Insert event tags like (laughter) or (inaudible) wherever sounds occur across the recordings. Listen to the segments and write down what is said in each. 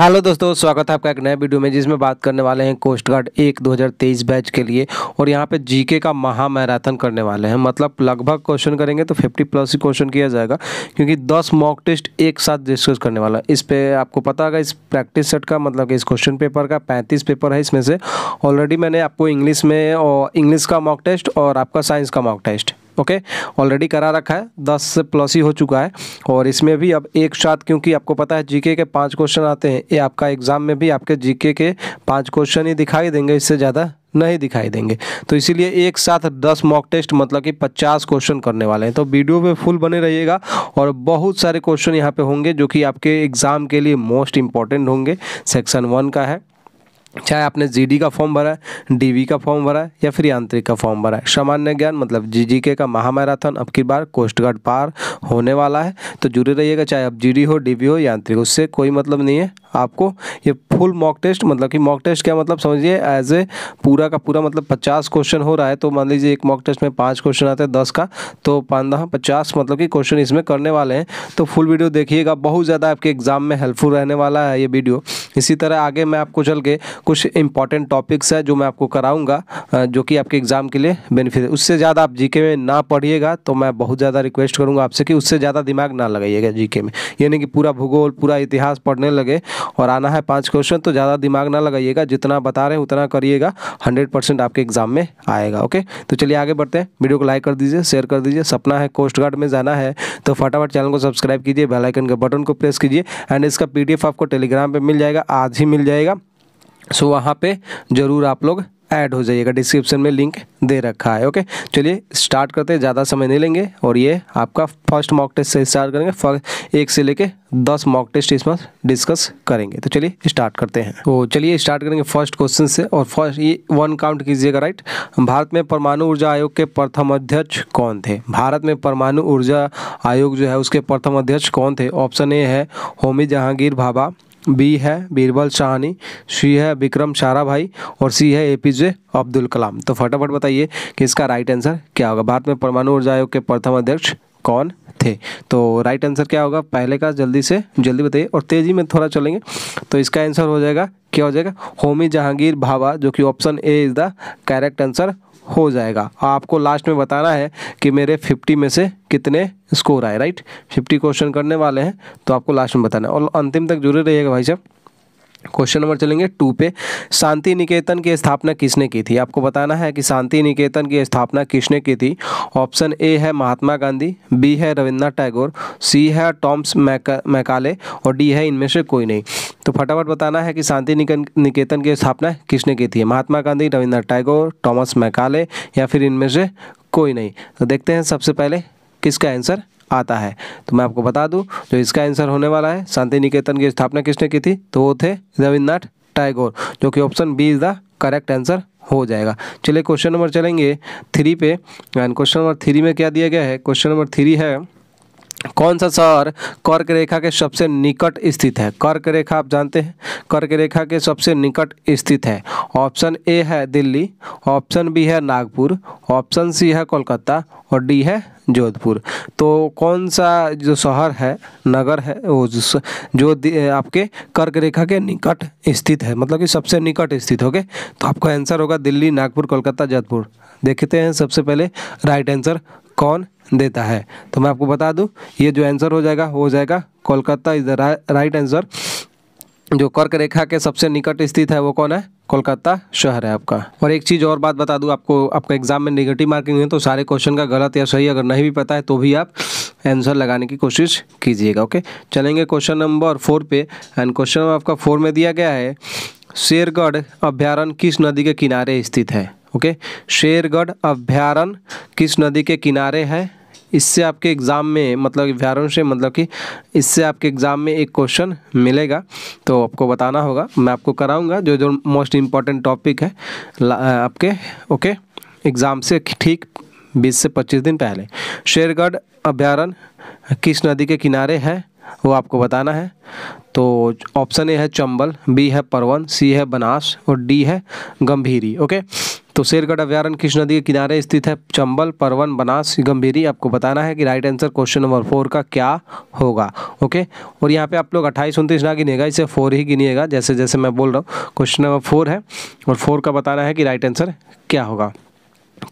hello दोस्तों स्वागत है आपका एक नए वीडियो में जिसमें बात करने वाले हैं कोस्ट गार्ड एक 2023 बैच के लिए और यहाँ पे जीके का महा मैराथन करने वाले हैं मतलब लगभग क्वेश्चन करेंगे तो 50 प्लस ही क्वेश्चन किया जाएगा क्योंकि 10 मॉक टेस्ट एक साथ डिस्कस करने वाला है इस पर आपको पता होगा इस प्रैक्टिस सेट का मतलब कि इस क्वेश्चन पेपर का पैंतीस पेपर है इसमें से ऑलरेडी मैंने आपको इंग्लिश में इंग्लिश का मॉक टेस्ट और आपका साइंस का मॉक टेस्ट ओके ऑलरेडी करा रखा है दस से प्लस ही हो चुका है और इसमें भी अब एक साथ क्योंकि आपको पता है जीके के पाँच क्वेश्चन आते हैं ये आपका एग्ज़ाम में भी आपके जीके के पाँच क्वेश्चन ही दिखाई देंगे इससे ज़्यादा नहीं दिखाई देंगे तो इसीलिए एक साथ दस मॉक टेस्ट मतलब कि पचास क्वेश्चन करने वाले हैं तो वीडियो में फुल बने रहिएगा और बहुत सारे क्वेश्चन यहाँ पे होंगे जो कि आपके एग्ज़ाम के लिए मोस्ट इम्पॉर्टेंट होंगे सेक्शन वन का है चाहे आपने जीडी का फॉर्म भरा है डीवी का फॉर्म भरा है या फिर यांत्रिक का फॉर्म भरा है सामान्य ज्ञान मतलब जीजीके का महामैराथन अब की बार कोस्ट गार्ड पार होने वाला है तो जुड़े रहिएगा चाहे आप जीडी हो डीवी हो यांत्रिक उससे कोई मतलब नहीं है आपको ये फुल मॉक टेस्ट मतलब कि मॉक टेस्ट क्या मतलब समझिए एज ए पूरा का पूरा मतलब पचास क्वेश्चन हो रहा है तो मान लीजिए एक मॉक टेस्ट में पाँच क्वेश्चन आते हैं दस का तो पंद्रह पचास मतलब कि क्वेश्चन इसमें करने वाले हैं तो फुल वीडियो देखिएगा बहुत ज़्यादा आपके एग्ज़ाम में हेल्पफुल रहने वाला है ये वीडियो इसी तरह आगे मैं आपको चल के कुछ इंपॉर्टेंट टॉपिक्स है जो मैं आपको कराऊँगा जो कि आपके एग्ज़ाम के लिए बेनिफिट है उससे ज़्यादा आप जी में ना पढ़िएगा तो मैं बहुत ज़्यादा रिक्वेस्ट करूँगा आपसे कि उससे ज़्यादा दिमाग ना लगाइएगा जी में यानी कि पूरा भूगोल पूरा इतिहास पढ़ने लगे और आना है पाँच क्वेश्चन तो ज़्यादा दिमाग ना लगाइएगा जितना बता रहे हैं उतना करिएगा हंड्रेड परसेंट आपके एग्जाम में आएगा ओके तो चलिए आगे बढ़ते हैं वीडियो को लाइक कर दीजिए शेयर कर दीजिए सपना है कोस्ट गार्ड में जाना है तो फटाफट चैनल को सब्सक्राइब कीजिए बेलाइकन के बटन को प्रेस कीजिए एंड इसका पी आपको टेलीग्राम पर मिल जाएगा आज ही मिल जाएगा सो वहाँ पर ज़रूर आप लोग ऐड हो जाइएगा डिस्क्रिप्शन में लिंक दे रखा है ओके चलिए स्टार्ट करते हैं ज़्यादा समय नहीं लेंगे और ये आपका फर्स्ट मॉक टेस्ट से स्टार्ट करेंगे फर्स्ट एक से लेके दस मॉक टेस्ट इसमें डिस्कस करेंगे तो चलिए स्टार्ट करते हैं तो चलिए स्टार्ट करेंगे फर्स्ट क्वेश्चन से और फर्स्ट ये वन काउंट कीजिएगा राइट भारत में परमाणु ऊर्जा आयोग के प्रथम अध्यक्ष कौन थे भारत में परमाणु ऊर्जा आयोग जो है उसके प्रथम अध्यक्ष कौन थे ऑप्शन ए है होमी जहांगीर भाभा बी है बीरबल शाहनी सी है विक्रम साराभाई और सी है एपीजे अब्दुल कलाम तो फटाफट बताइए कि इसका राइट आंसर क्या होगा भारत में परमाणु ऊर्जा आयोग के प्रथम अध्यक्ष कौन थे तो राइट आंसर क्या होगा पहले का जल्दी से जल्दी बताइए और तेज़ी में थोड़ा चलेंगे तो इसका आंसर हो जाएगा क्या हो जाएगा होमी जहांगीर भाभा जो कि option A is the correct answer हो जाएगा आपको लास्ट में बताना है कि मेरे फिफ्टी में से कितने स्कोर आए राइट फिफ्टी क्वेश्चन करने वाले हैं तो आपको लास्ट में बताना है और अंतिम तक जुड़े रहिएगा भाई साहब क्वेश्चन नंबर चलेंगे टू पे शांति निकेतन की स्थापना किसने की थी आपको बताना है कि शांति निकेतन की स्थापना किसने की थी ऑप्शन ए है महात्मा गांधी बी है रविन्द्रनाथ टैगोर सी है टॉम्स मैकाले और डी है इनमें से कोई नहीं तो फटाफट बताना है कि शांति निकेतन की स्थापना किसने की थी महात्मा गांधी रविन्द्रनाथ टैगोर टॉमस मैकाले या फिर इनमें से कोई नहीं तो देखते हैं सबसे पहले किसका आंसर आता है तो मैं आपको बता दूं जो इसका आंसर होने वाला है शांति निकेतन की स्थापना किसने की थी तो वो थे रविन्द्रनाथ टैगोर जो कि option B is the correct answer हो जाएगा चलिए क्वेश्चन नंबर चलेंगे थ्री पे एंड क्वेश्चन नंबर थ्री में क्या दिया गया है क्वेश्चन नंबर थ्री है कौन सा शहर कर्क रेखा के सबसे निकट स्थित है कर्क रेखा आप जानते हैं कर्क रेखा के सबसे निकट स्थित है ऑप्शन ए है दिल्ली ऑप्शन बी है नागपुर ऑप्शन सी है कोलकाता और डी है जोधपुर तो कौन सा जो शहर है नगर है वो जो, जो आपके कर्क रेखा के निकट स्थित है मतलब कि सबसे निकट स्थित होगे तो आपका आंसर होगा दिल्ली नागपुर कोलकाता जोधपुर देखते हैं सबसे पहले राइट आंसर कौन देता है तो मैं आपको बता दूं ये जो आंसर हो जाएगा वो हो जाएगा Kolkata is the right answer जो कर्क रेखा के सबसे निकट स्थित है वो कौन है कोलकाता शहर है आपका और एक चीज़ और बात बता दूं आपको आपका एग्जाम में निगेटिव मार्किंग है तो सारे क्वेश्चन का गलत या सही अगर नहीं भी पता है तो भी आप आंसर लगाने की कोशिश कीजिएगा ओके चलेंगे क्वेश्चन नंबर फोर पे एंड क्वेश्चन आपका फोर में दिया गया है शेरगढ़ अभ्यारण्य किस नदी के किनारे स्थित है ओके शेरगढ़ अभ्यारण किस नदी के किनारे है इससे आपके एग्ज़ाम में मतलब अभ्यारण से मतलब कि इससे आपके एग्ज़ाम में एक क्वेश्चन मिलेगा तो आपको बताना होगा मैं आपको कराऊंगा जो जो मोस्ट इम्पॉर्टेंट टॉपिक है आपके ओके एग्ज़ाम से ठीक बीस से पच्चीस दिन पहले शेरगढ़ अभ्यारण किस नदी के किनारे है वो आपको बताना है तो ऑप्शन ए है चंबल बी है परवन सी है बनास और डी है गंभीरी ओके तो शेरगढ़ अभ्यारण किस नदी के किनारे स्थित है चंबल परवन बनास गंभीरी आपको बताना है कि right answer question number four का क्या होगा ओके और यहाँ पे आप लोग अट्ठाईस उनतीस ना गिनेगा इसे फोर ही गिनिएगा जैसे जैसे मैं बोल रहा हूँ क्वेश्चन नंबर फोर है और फोर का बताना है कि राइट आंसर क्या होगा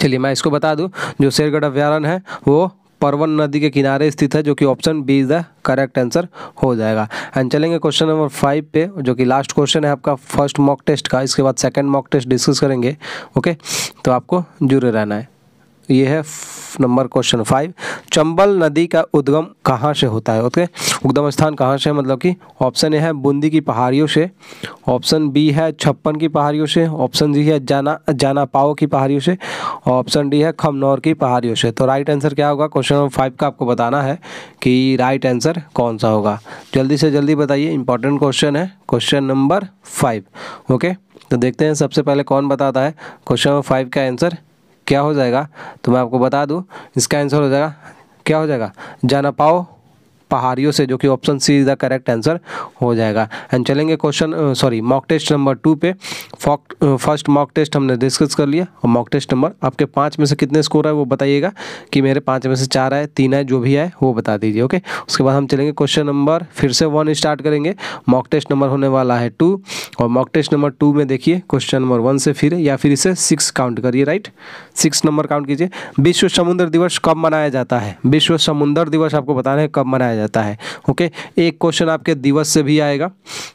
चलिए मैं इसको बता दूं जो शेरगढ़ अभ्यारण है वो परवन नदी के किनारे स्थित है जो कि option B is the correct answer हो जाएगा एंड चलेंगे क्वेश्चन नंबर फाइव पे जो कि लास्ट क्वेश्चन है आपका फर्स्ट मॉक टेस्ट का इसके बाद सेकंड मॉक टेस्ट डिस्कस करेंगे ओके तो आपको जुड़े रहना है ये है नंबर क्वेश्चन फाइव चंबल नदी का उद्गम कहाँ से होता है ओके उद्गम स्थान कहाँ से है मतलब कि ऑप्शन ए है बूंदी की पहाड़ियों से ऑप्शन बी है छप्पन की पहाड़ियों से ऑप्शन सी है जाना जाना पाओ की पहाड़ियों से ऑप्शन डी है खमनौर की पहाड़ियों से तो राइट आंसर क्या होगा क्वेश्चन नंबर फाइव का आपको बताना है कि राइट आंसर कौन सा होगा जल्दी से जल्दी बताइए इंपॉर्टेंट क्वेश्चन है क्वेश्चन नंबर फाइव ओके तो देखते हैं सबसे पहले कौन बताता है क्वेश्चन नंबर फाइव का आंसर क्या हो जाएगा तो मैं आपको बता दूँ इसका आंसर हो जाएगा क्या हो जाएगा जाना पाओ पहाड़ियों से जो कि option C is the correct answer हो जाएगा एंड चलेंगे question sorry mock test number two पे फर्स्ट मॉक टेस्ट हमने डिस्कस कर लिया और मॉक टेस्ट नंबर आपके पाँच में से कितने स्कोर है वो बताइएगा कि मेरे पाँच में से चार आए तीन आए जो भी आए वो बता दीजिए ओके उसके बाद हम चलेंगे क्वेश्चन नंबर फिर से वन स्टार्ट करेंगे मॉक टेस्ट नंबर होने वाला है टू और मॉक टेस्ट नंबर टू में देखिए क्वेश्चन नंबर वन से फिर या फिर इसे सिक्स काउंट करिए राइट सिक्स नंबर काउंट कीजिए विश्व समुद्र दिवस कब मनाया जाता है विश्व समुद्र दिवस आपको बताना है कब मनाया जाता है ओके एक क्वेश्चन आपके दिवस से भी आएगा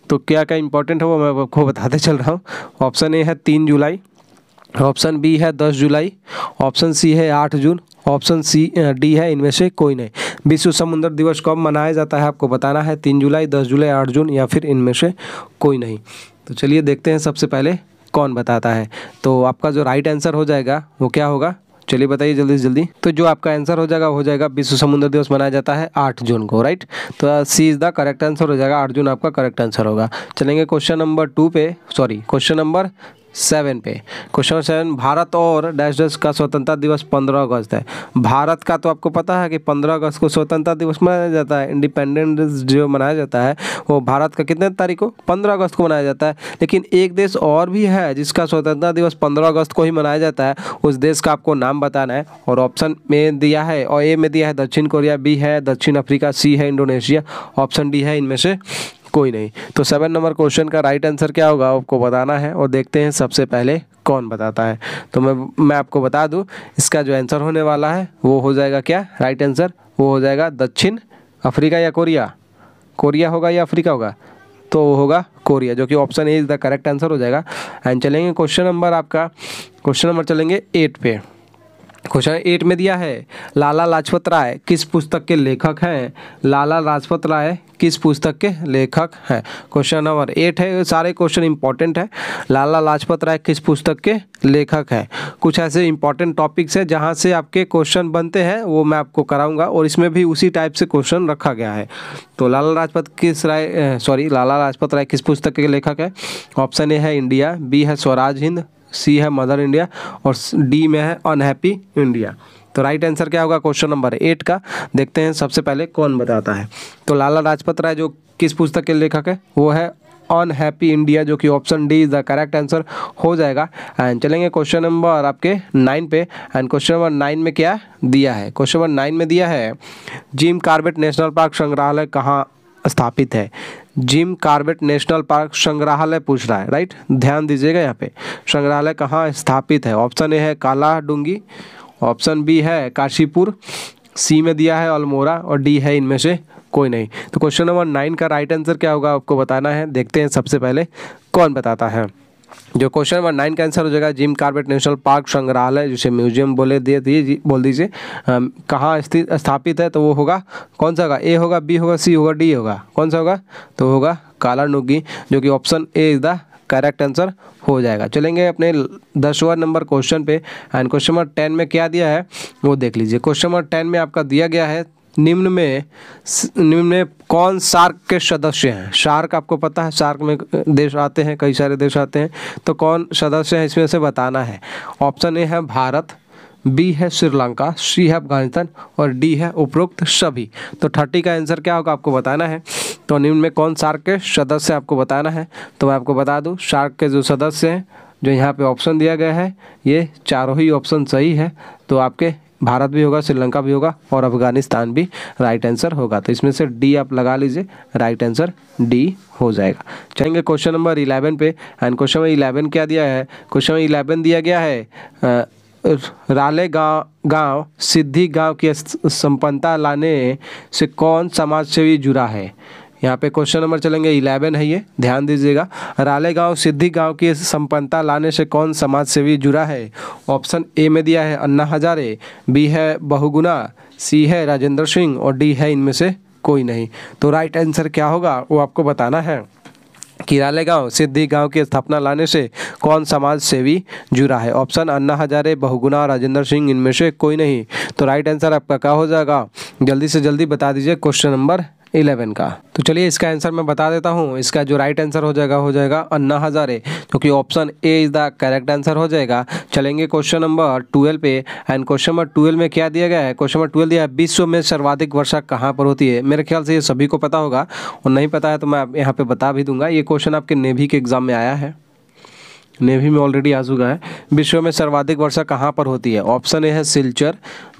तो क्या क्या इंपॉर्टेंट है वो मैं आपको बताते चल रहा हूँ ऑप्शन ए है तीन जुलाई ऑप्शन बी है दस जुलाई ऑप्शन सी है आठ जून ऑप्शन सी डी है इनमें से कोई नहीं विश्व समुद्र दिवस कब मनाया जाता है आपको बताना है तीन जुलाई दस जुलाई आठ जून या फिर इनमें से कोई नहीं तो चलिए देखते हैं सबसे पहले कौन बताता है तो आपका जो राइट आंसर हो जाएगा वो क्या होगा चलिए बताइए जल्दी से जल्दी तो जो आपका आंसर हो जाएगा हो जाएगा विश्व समुद्र दिवस मनाया जाता है आठ जून को राइट तो C is the correct answer हो जाएगा आठ जून आपका करेक्ट आंसर होगा चलेंगे क्वेश्चन नंबर टू पे सॉरी क्वेश्चन नंबर सेवन पे क्वेश्चन नंबर सेवन भारत और डैश डैश का स्वतंत्रता दिवस पंद्रह अगस्त है भारत का तो आपको पता है कि पंद्रह अगस्त को स्वतंत्रता दिवस मनाया जाता है इंडिपेंडेंस जो मनाया जाता है वो भारत का कितने तारीख को पंद्रह अगस्त को मनाया जाता है लेकिन एक देश और भी है जिसका स्वतंत्रता दिवस पंद्रह अगस्त को ही मनाया जाता है उस देश का आपको नाम बताना है और ऑप्शन में दिया है और ए में दिया है दक्षिण कोरिया बी है दक्षिण अफ्रीका सी है इंडोनेशिया ऑप्शन डी है इनमें से कोई नहीं तो सेवन नंबर क्वेश्चन का राइट आंसर क्या होगा आपको बताना है और देखते हैं सबसे पहले कौन बताता है तो मैं मैं आपको बता दूं इसका जो आंसर होने वाला है वो हो जाएगा क्या राइट आंसर वो हो जाएगा दक्षिण अफ्रीका या कोरिया कोरिया होगा या अफ्रीका होगा तो वो होगा कोरिया जो कि option A is the correct answer हो जाएगा एंड चलेंगे क्वेश्चन नंबर आपका क्वेश्चन नंबर चलेंगे एट पे क्वेश्चन एट में दिया है लाला लाजपत राय किस पुस्तक के लेखक हैं लाला लाजपत राय किस पुस्तक के लेखक हैं क्वेश्चन नंबर एट है सारे क्वेश्चन इंपॉर्टेंट है लाला लाजपत राय किस पुस्तक के लेखक हैं कुछ ऐसे इंपॉर्टेंट टॉपिक्स हैं जहां से आपके क्वेश्चन बनते हैं वो मैं आपको कराऊंगा और इसमें भी उसी टाइप से क्वेश्चन रखा गया है तो लाला लाजपत किस राय सॉरी लाला लाजपत राय किस पुस्तक के लेखक है ऑप्शन ए है इंडिया बी है स्वराज हिंद सी है मदर इंडिया और डी में है अनहैप्पी इंडिया तो राइट आंसर क्या होगा क्वेश्चन नंबर एट का देखते हैं सबसे पहले कौन बताता है तो लाला लाजपत राय जो किस पुस्तक के लेखक है वो है अनहैप्पी इंडिया जो कि option D is the correct answer हो जाएगा एंड चलेंगे क्वेश्चन नंबर आपके नाइन पे एंड क्वेश्चन नंबर नाइन में क्या दिया है क्वेश्चन नंबर नाइन में दिया है जिम कार्बेट नेशनल पार्क संग्रहालय कहाँ स्थापित है जिम कार्बेट नेशनल पार्क संग्रहालय पूछ रहा है राइट ध्यान दीजिएगा यहाँ पे संग्रहालय कहाँ स्थापित है ऑप्शन ए है काला डूंगी ऑप्शन बी है काशीपुर सी में दिया है अल्मोरा और डी है इनमें से कोई नहीं तो क्वेश्चन नंबर नाइन का राइट आंसर क्या होगा आपको बताना है देखते हैं सबसे पहले कौन बताता है जो क्वेश्चन नंबर नाइन का आंसर हो जाएगा जिम कार्बेट नेशनल पार्क संग्रहालय जिसे म्यूजियम बोले दिए बोल दीजिए कहाँ स्थित स्थापित है तो वो होगा कौन सा होगा ए होगा बी होगा सी होगा डी होगा कौन सा होगा तो होगा काला नुगी जो कि option A is the correct answer हो जाएगा चलेंगे अपने दसवा नंबर क्वेश्चन पे एंड क्वेश्चन नंबर टेन में क्या दिया है वो देख लीजिए क्वेश्चन नंबर टेन में आपका दिया गया है निम्न में निम्न में कौन सार्क के सदस्य हैं सार्क आपको पता है सार्क में देश आते हैं कई सारे देश आते हैं तो कौन सदस्य हैं इसमें से बताना है ऑप्शन ए है भारत बी है श्रीलंका सी है अफगानिस्तान और डी है उपरोक्त सभी तो थर्टी का आंसर क्या होगा आपको बताना है तो निम्न में कौन सार्क के सदस्य आपको बताना है तो मैं आपको बता दूँ सार्क के जो सदस्य हैं जो यहाँ पे ऑप्शन दिया गया है ये चारों ही ऑप्शन सही है तो आपके भारत भी होगा श्रीलंका भी होगा और अफगानिस्तान भी राइट आंसर होगा तो इसमें से डी आप लगा लीजिए राइट आंसर डी हो जाएगा चलेंगे क्वेश्चन नंबर इलेवन पे एंड क्वेश्चन नंबर इलेवन क्या दिया है क्वेश्चन नंबर इलेवन दिया गया है राले गांव गांव सिद्धि गांव की संपन्नता लाने से कौन समाजसेवी जुड़ा है यहाँ पे क्वेश्चन नंबर चलेंगे इलेवन है ये ध्यान दीजिएगा राले सिद्धि गाँव की संपन्नता लाने से कौन समाज सेवी जुड़ा है ऑप्शन ए में दिया है अन्ना हजारे बी है बहुगुना सी है राजेंद्र सिंह और डी है इनमें से कोई नहीं तो राइट आंसर क्या होगा वो आपको बताना है कि गांव सिद्धि गांव की स्थापना लाने से कौन समाज सेवी जुड़ा है ऑप्शन अन्ना हजारे बहुगुना राजेंद्र सिंह इनमें से कोई नहीं तो राइट आंसर आपका क्या हो जाएगा जल्दी से जल्दी बता दीजिए क्वेश्चन नंबर इलेवन का तो चलिए इसका आंसर मैं बता देता हूँ इसका जो राइट आंसर हो जाएगा हो जाएगा अन्ना हज़ारे क्योंकि option A is the correct answer हो जाएगा चलेंगे क्वेश्चन नंबर ट्वेल्व पे एंड क्वेश्चन नंबर ट्वेल्व में क्या दिया गया है क्वेश्चन नंबर ट्वेल्व दिया है विश्व में सर्वाधिक वर्षा कहाँ पर होती है मेरे ख्याल से ये सभी को पता होगा और नहीं पता है तो मैं यहाँ पर बता भी दूंगा ये क्वेश्चन आपके नेवी के एग्ज़ाम में आया है नेवी में ऑलरेडी आ चुका है विश्व में सर्वाधिक वर्षा कहाँ पर होती है ऑप्शन ए है सिलचर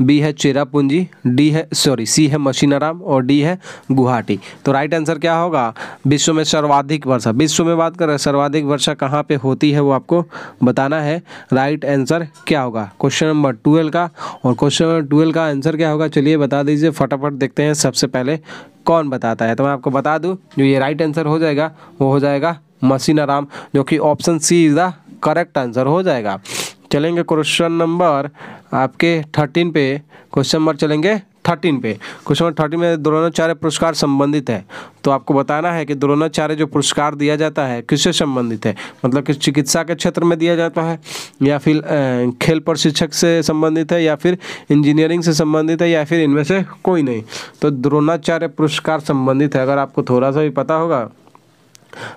बी है चेरापूंजी डी है सॉरी सी है मशीनाराम और डी है गुवाहाटी तो राइट आंसर क्या होगा विश्व में सर्वाधिक वर्षा विश्व में बात करें सर्वाधिक वर्षा कहाँ पर होती है वो आपको बताना है राइट आंसर क्या होगा क्वेश्चन नंबर ट्वेल्व का और क्वेश्चन नंबर ट्वेल्व का आंसर क्या होगा चलिए बता दीजिए फटाफट देखते हैं सबसे पहले कौन बताता है तो मैं आपको बता दूं जो ये राइट आंसर हो जाएगा वो हो जाएगा मसीनाराम जो कि option C is the correct answer हो जाएगा चलेंगे क्वेश्चन नंबर आपके थर्टीन पे क्वेश्चन नंबर चलेंगे थर्टीन पे क्वेश्चन नंबर थर्टीन में द्रोणाचार्य पुरस्कार संबंधित है तो आपको बताना है कि द्रोणाचार्य जो पुरस्कार दिया जाता है किससे संबंधित है मतलब कि चिकित्सा के क्षेत्र में दिया जाता है या फिर खेल प्रशिक्षक से संबंधित है या फिर इंजीनियरिंग से संबंधित है या फिर इनमें से कोई नहीं तो द्रोणाचार्य पुरस्कार संबंधित है अगर आपको थोड़ा सा भी पता होगा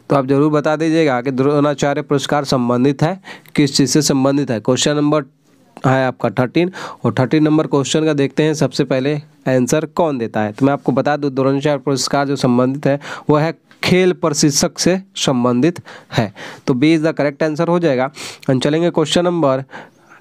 तो आप ज़रूर बता दीजिएगा कि द्रोणाचार्य पुरस्कार संबंधित है किस चीज़ से संबंधित है क्वेश्चन नंबर है आपका थर्टीन और थर्टीन नंबर क्वेश्चन का देखते हैं सबसे पहले आंसर कौन देता है तो मैं आपको बता दूं द्रोणाचार्य पुरस्कार जो संबंधित है वह है खेल प्रशिक्षक से संबंधित है तो B is the correct answer हो जाएगा हम चलेंगे क्वेश्चन नंबर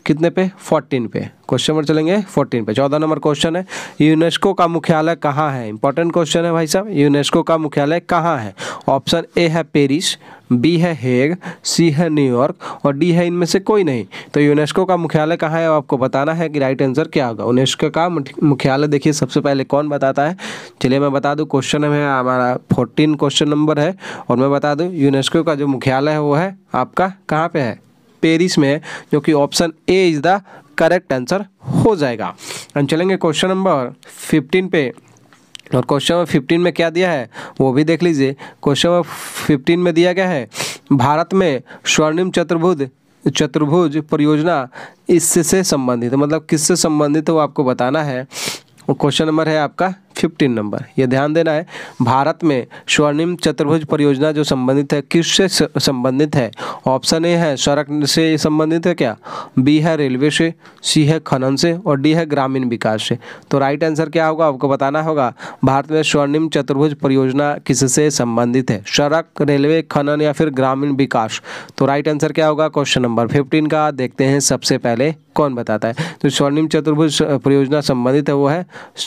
कितने पे 14 पे क्वेश्चन नंबर चलेंगे 14 पे 14 नंबर क्वेश्चन है यूनेस्को का मुख्यालय कहाँ है इंपॉर्टेंट क्वेश्चन है भाई साहब यूनेस्को का मुख्यालय कहाँ है ऑप्शन ए है पेरिस बी है हेग सी है न्यूयॉर्क और डी है इनमें से कोई नहीं तो यूनेस्को का मुख्यालय कहाँ है आपको बताना है कि राइट आंसर क्या होगा यूनेस्को का मुख्यालय देखिए सबसे पहले कौन बताता है चलिए मैं बता दूँ क्वेश्चन है हमारा फोर्टीन क्वेश्चन नंबर है और मैं बता दूँ यूनेस्को का जो मुख्यालय है वो है आपका कहाँ पर है पेरिस में है जो कि option A is the correct answer हो जाएगा हम चलेंगे क्वेश्चन नंबर फिफ्टीन पे और क्वेश्चन नंबर फिफ्टीन में क्या दिया है वो भी देख लीजिए क्वेश्चन नंबर फिफ्टीन में दिया गया है भारत में स्वर्णिम चतुर्भुज चतुर्भुज परियोजना इससे संबंधित मतलब किससे संबंधित वो आपको बताना है क्वेश्चन नंबर है आपका फिफ्टीन नंबर यह ध्यान देना है भारत में स्वर्णिम चतुर्भुज परियोजना जो संबंधित है किससे संबंधित है ऑप्शन ए है सड़क से संबंधित है क्या बी है रेलवे से सी है खनन से और डी है ग्रामीण विकास से तो राइट आंसर क्या होगा आपको बताना होगा भारत में स्वर्णिम चतुर्भुज परियोजना किससे संबंधित है सड़क रेलवे खनन या फिर ग्रामीण विकास तो राइट आंसर क्या होगा क्वेश्चन नंबर फिफ्टीन का देखते हैं सबसे पहले कौन बताता है तो स्वर्णिम चतुर्भुज परियोजना संबंधित है वो है